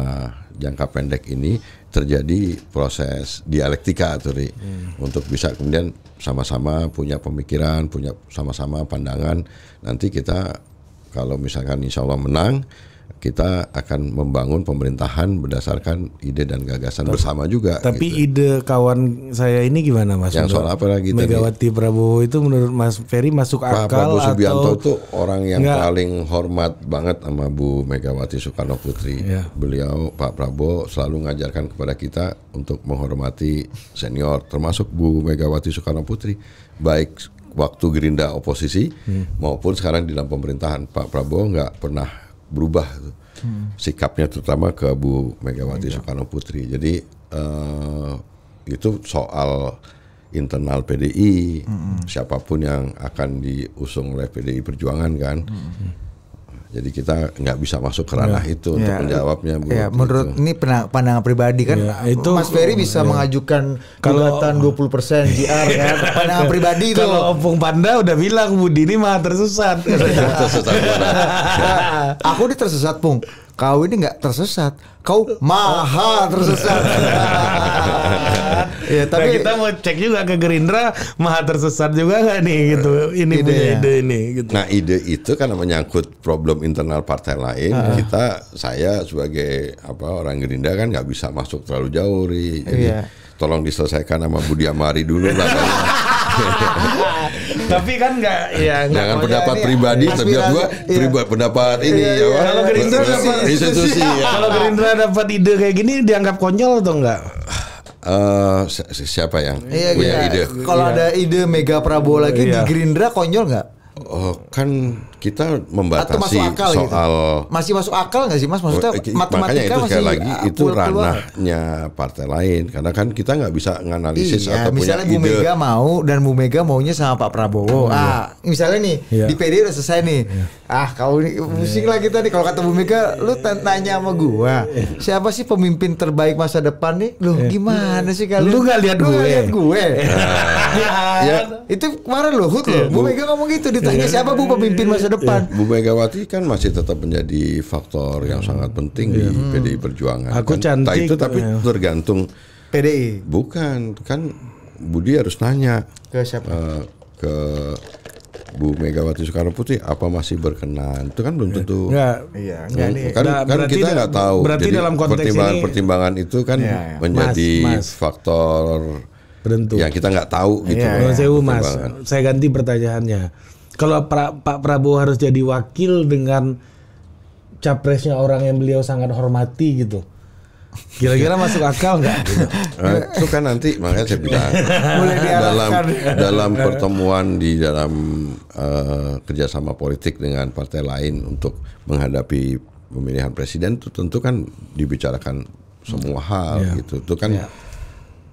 jangka pendek ini terjadi proses dialektika turi hmm. untuk bisa kemudian sama-sama punya pemikiran, punya sama-sama pandangan. Nanti kita kalau misalkan insya Allah menang kita akan membangun pemerintahan berdasarkan ide dan gagasan tapi, bersama juga. Tapi gitu. ide kawan saya ini gimana Mas? Yang soal apa lagi Megawati tadi? Prabowo itu menurut Mas Ferry masuk Pak akal Prabowo Subianto itu orang yang enggak. paling hormat banget sama Bu Megawati Soekarno Putri. Ya. Beliau Pak Prabowo selalu mengajarkan kepada kita untuk menghormati senior termasuk Bu Megawati Soekarno Putri baik waktu gerinda oposisi hmm. maupun sekarang di dalam pemerintahan Pak Prabowo nggak pernah berubah hmm. sikapnya terutama ke Bu Megawati iya. Soekarno Putri. Jadi uh, itu soal internal PDI, -hmm. siapapun yang akan diusung oleh PDI Perjuangan kan, -hmm. Jadi kita nggak bisa masuk ke ranah ya. itu untuk iya. menjawabnya. Ya, menurut itu. ini pandangan pribadi kan, ya, itu, Mas Ferry bisa ya. mengajukan gugatan 20 persen JR kan? pandangan pribadi itu. Kalau Opung Panda udah bilang Budi ini mah tersesat. Iya, tersesat Aku ini tersesat Pung. Kau ini nggak tersesat, kau maha tersesat ya, tapi nah, kita mau cek juga ke Gerindra maha tersesat juga nggak nih gitu. Ini ide, punya ya. ide ini gitu. Nah, ide itu karena menyangkut problem internal partai lain, uh. kita saya sebagai apa orang Gerindra kan nggak bisa masuk terlalu jauh, Ri. Jadi yeah. tolong diselesaikan sama Budi Amari dulu lah. tapi kan nggak ya jangan pendapat pribadi iya. tapi gua iya. pribadi pendapat ini iya, ya kalau Gerindra dapat ya. kalau Gerindra dapat ide kayak gini dianggap konyol atau enggak Uh, siapa yang iya, punya iya. ide? Kalau iya. ada ide Mega Prabowo lagi iya. di Gerindra konyol nggak? Oh, kan kita membatasi masuk akal gitu? soal gitu. masih masuk akal nggak sih mas oh, maksudnya matematika itu masih lagi uh, itu ranahnya partai lain karena kan kita nggak bisa menganalisis iya, atau misalnya punya Bu Mega mau dan Bu Mega maunya sama Pak Prabowo hmm, ah iya. misalnya nih iya. di PD udah selesai nih iya. ah kau ini pusing lah kita nih kalau kata Bu Mega lu iya. tanya sama gua siapa sih pemimpin terbaik masa depan nih lu iya. gimana sih kalian lu nggak lihat gue, lihat gue. ya, iya. itu kemarin loh hut loh. Iya, Bu, Bu Mega ngomong gitu ditanya iya. siapa Bu pemimpin masa depan. Bu Megawati kan masih tetap menjadi faktor yang sangat penting di hmm. PDI Perjuangan. Aku kan. cantik. Itu gitu tapi ya. tergantung PDI. Bukan, kan Budi harus nanya ke siapa? Uh, ke Bu Megawati Soekarno Putri apa masih berkenan itu kan belum tentu nggak iya nggak nih kan, nah, kan kita nggak tahu berarti Jadi dalam konteks pertimbangan ini, pertimbangan itu kan ya, ya. menjadi mas, mas. faktor Penentu. yang kita nggak tahu gitu. Ya, ya. mas, saya ganti pertanyaannya. Kalau pra, Pak Prabowo harus jadi wakil dengan capresnya orang yang beliau sangat hormati gitu. Kira-kira masuk akal nggak? Nah, itu kan nanti makanya saya bilang dalam dalam pertemuan di dalam uh, kerjasama politik dengan partai lain untuk menghadapi pemilihan presiden itu tentu kan dibicarakan semua hal yeah. gitu. Itu kan yeah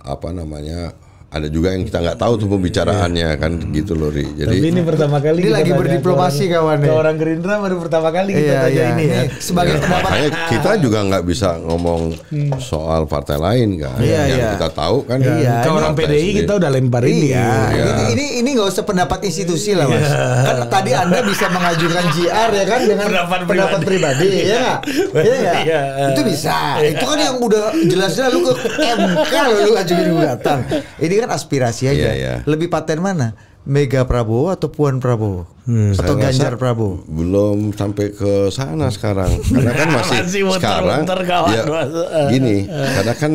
apa namanya ada juga yang kita nggak tahu tuh iya, iya, pembicaraannya iya. kan gitu loh Ri. Jadi Tapi ini pertama kali ini lagi berdiplomasi kawan. nih. orang Gerindra baru pertama kali kita iya, tanya iya. ini ya. Sebagai ya, makanya kita juga nggak bisa ngomong hmm. soal partai lain kan. Iya, yang iya. kita tahu kan. Iya. Ke orang PDI sendiri. kita udah lempar ini iya. ya. Ini iya. ini nggak usah pendapat institusi lah Mas. Kan tadi Anda bisa mengajukan JR ya kan dengan pendapat, pendapat pribadi, pribadi ya. Iya. Iya. Itu bisa. Itu kan yang udah jelas-jelas lu ke MK lu ajuin gugatan. Ini kan kan aspirasi aja. Yeah, yeah. Lebih paten mana? Mega Prabowo atau Puan Prabowo hmm, atau Ganjar Prabowo belum sampai ke sana sekarang karena kan masih, masih sekarang muter, kawan. ya gini eh. karena kan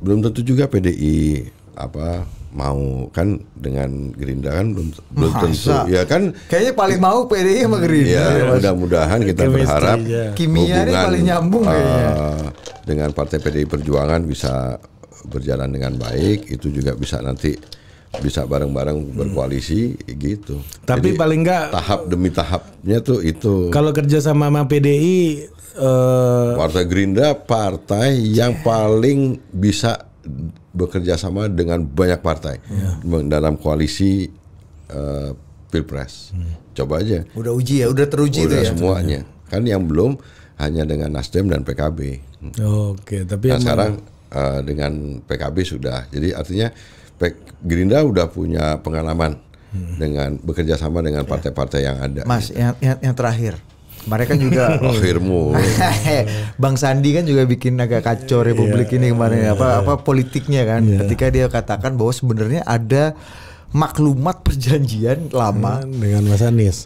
belum tentu juga PDI apa mau kan dengan Gerindra kan belum belum tentu ya kan kayaknya paling mau PDI sama hmm, Gerindra ya, ya mudah-mudahan kita berharap kimia hubungan, paling nyambung uh, dengan partai PDI Perjuangan bisa berjalan dengan baik itu juga bisa nanti bisa bareng-bareng hmm. berkoalisi hmm. gitu. Tapi Jadi, paling enggak tahap demi tahapnya tuh itu. Kalau kerja sama sama PDI uh, eh, Partai Gerindra partai yang iya. paling bisa bekerja sama dengan banyak partai yeah. Iya. dalam koalisi uh, Pilpres. Hmm. Coba aja. Udah uji ya, udah teruji udah itu ya. semuanya. Iya. Kan yang belum hanya dengan Nasdem dan PKB. Oke, okay, tapi nah, yang sekarang uh, dengan PKB sudah. Jadi artinya Gerindra sudah punya pengalaman hmm. dengan bekerja sama dengan iya. partai-partai yang ada. Mas, gitu. yang, yang yang terakhir. Mereka juga akhirmu. Bang Sandi kan juga bikin agak kacau iya. Republik yeah. ini kemarin apa iya. apa politiknya kan. Yeah. Ketika dia katakan bahwa sebenarnya ada maklumat perjanjian lama dengan Mas Anies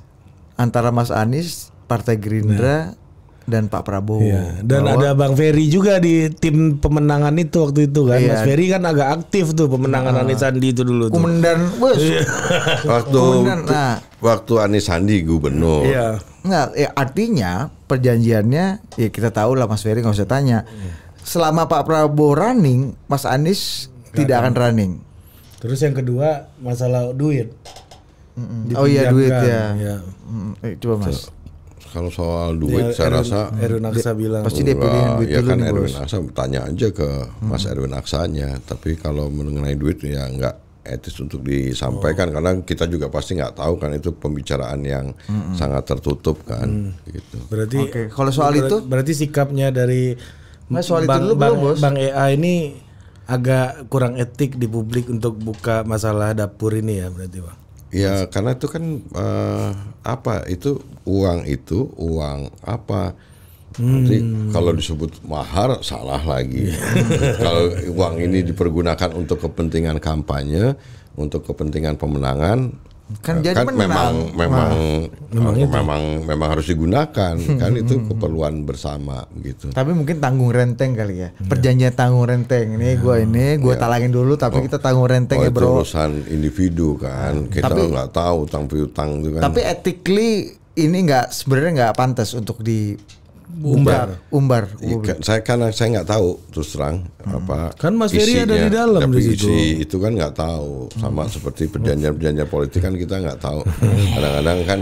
antara Mas Anies Partai Gerindra nah dan Pak Prabowo. Iya. Dan Bahwa, ada Bang Ferry juga di tim pemenangan itu waktu itu kan. Iya. Mas Ferry kan agak aktif tuh pemenangan nah, Anis Sandi itu dulu tuh. Kumendan, iya. waktu Kumendan, nah, waktu Anis Sandi gubernur. Iya. Enggak, ya artinya perjanjiannya ya kita tahu lah Mas Ferry nggak usah tanya. Iya. Selama Pak Prabowo running, Mas Anies tidak akan running. Terus yang kedua masalah duit. Mm -mm. Oh iya duit ya. ya. Coba Mas. So, kalau soal duit ya, saya Erwin, rasa Erwin Aksa bilang pasti dia punya duit ya kan Erwin bos. Aksa tanya aja ke hmm. Mas Erwin Aksanya tapi kalau mengenai duit ya enggak etis untuk disampaikan oh. karena kita juga pasti nggak tahu kan itu pembicaraan yang hmm. sangat tertutup kan hmm. gitu. Berarti okay. kalau soal itu berarti sikapnya dari Mas soal bang, itu dulu bang, Bang EA ini agak kurang etik di publik untuk buka masalah dapur ini ya berarti bang. Ya karena itu kan uh, apa itu uang itu uang apa? Nanti hmm. kalau disebut mahar salah lagi. Iya. kalau uang ini dipergunakan untuk kepentingan kampanye, untuk kepentingan pemenangan Kan, kan jadi kan memang memang memang, itu. memang memang harus digunakan hmm, kan itu hmm. keperluan bersama gitu. Tapi mungkin tanggung renteng kali ya. Iya. Perjanjian tanggung renteng ini iya, gue ini gue ya. talangin dulu tapi oh, kita tanggung renteng ya, oh, ya bro. urusan individu kan. Nah, kita nggak tahu utang piutang itu kan. Tapi etikly ini nggak sebenarnya nggak pantas untuk di Umbar. Umbar. Umbar. Iya, kan, saya karena saya nggak tahu terus terang hmm. apa. Kan Mas Ferry ada di dalam tapi di situ. itu kan nggak tahu. Sama hmm. seperti perjanjian-perjanjian politik kan kita nggak tahu. Hmm. Kadang-kadang kan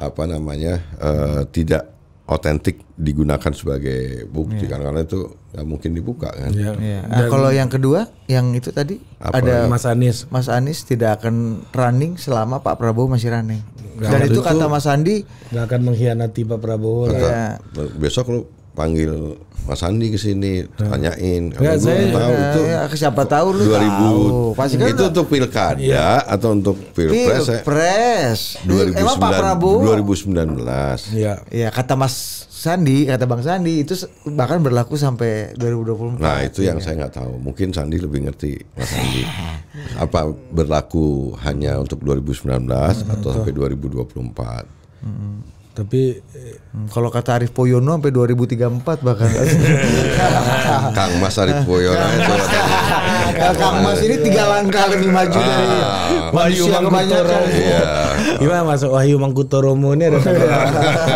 apa namanya uh, tidak otentik digunakan sebagai bukti yeah. Kan, karena itu nggak mungkin dibuka kan. Yeah. Yeah. Nah, kalau yang kedua yang itu tadi apa? ada Mas Anies. Mas Anies tidak akan running selama Pak Prabowo masih running. Nah, Dan, Dan itu, itu kata Mas Andi nggak akan mengkhianati Pak Prabowo. Kata, ya. Besok lu panggil Mas Andi ke sini nah. tanyain ya, saya tahu ya, itu ya, siapa tahu lu 2000 tahu. Pasti kan itu untuk pilkada ya. atau untuk pilpres ya? pilpres 2009, iya, emang Pak Prabowo 2019 ya ya kata Mas Sandi eh, kata Bang Sandi itu bahkan berlaku sampai 2024. Nah itu yang ya. saya nggak tahu. Mungkin Sandi lebih ngerti Mas Sandi. Apa berlaku hanya untuk 2019 mm -hmm, atau sampai 2024? Mm -hmm. Tapi hmm. kalau kata Arif Poyono sampai 2034 bahkan. Kang Mas Arif Poyono itu. Kang Mas ini tiga langkah lebih maju ah. dari Wahyu Mangkutoro Iya. Gimana Mas Wahyu Mangkutoro ini ada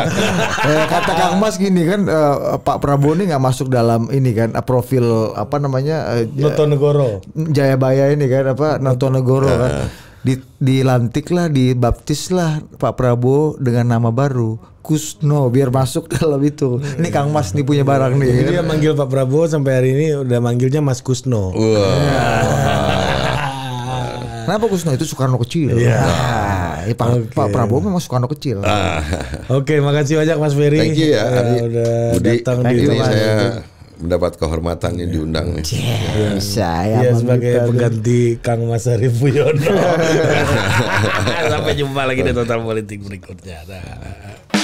eh, kata Kang Mas gini kan uh, Pak Prabowo ini nggak masuk dalam ini kan uh, profil apa namanya uh, Notonegoro Jayabaya ini kan apa Notonegoro kan. Nah di, dilantik lah, dibaptis lah Pak Prabowo dengan nama baru Kusno biar masuk dalam itu. Hmm. Ini Kang Mas nih punya barang nih. Jadi dia manggil Pak Prabowo sampai hari ini udah manggilnya Mas Kusno. Wow. Kenapa Kusno itu Soekarno kecil? Yeah. Nah, ya, Pak, okay. Pak Prabowo memang Soekarno kecil. Ah. Oke, okay, makasih banyak Mas Ferry. Thank you ya, Ari. Udah, Budi. datang Thank di you, mendapat kehormatan yang iya. diundang nih. Yeah, iya, saya ya, sebagai pengganti Kang Mas Arief Puyono. Sampai jumpa lagi di Total Politik berikutnya. Nah.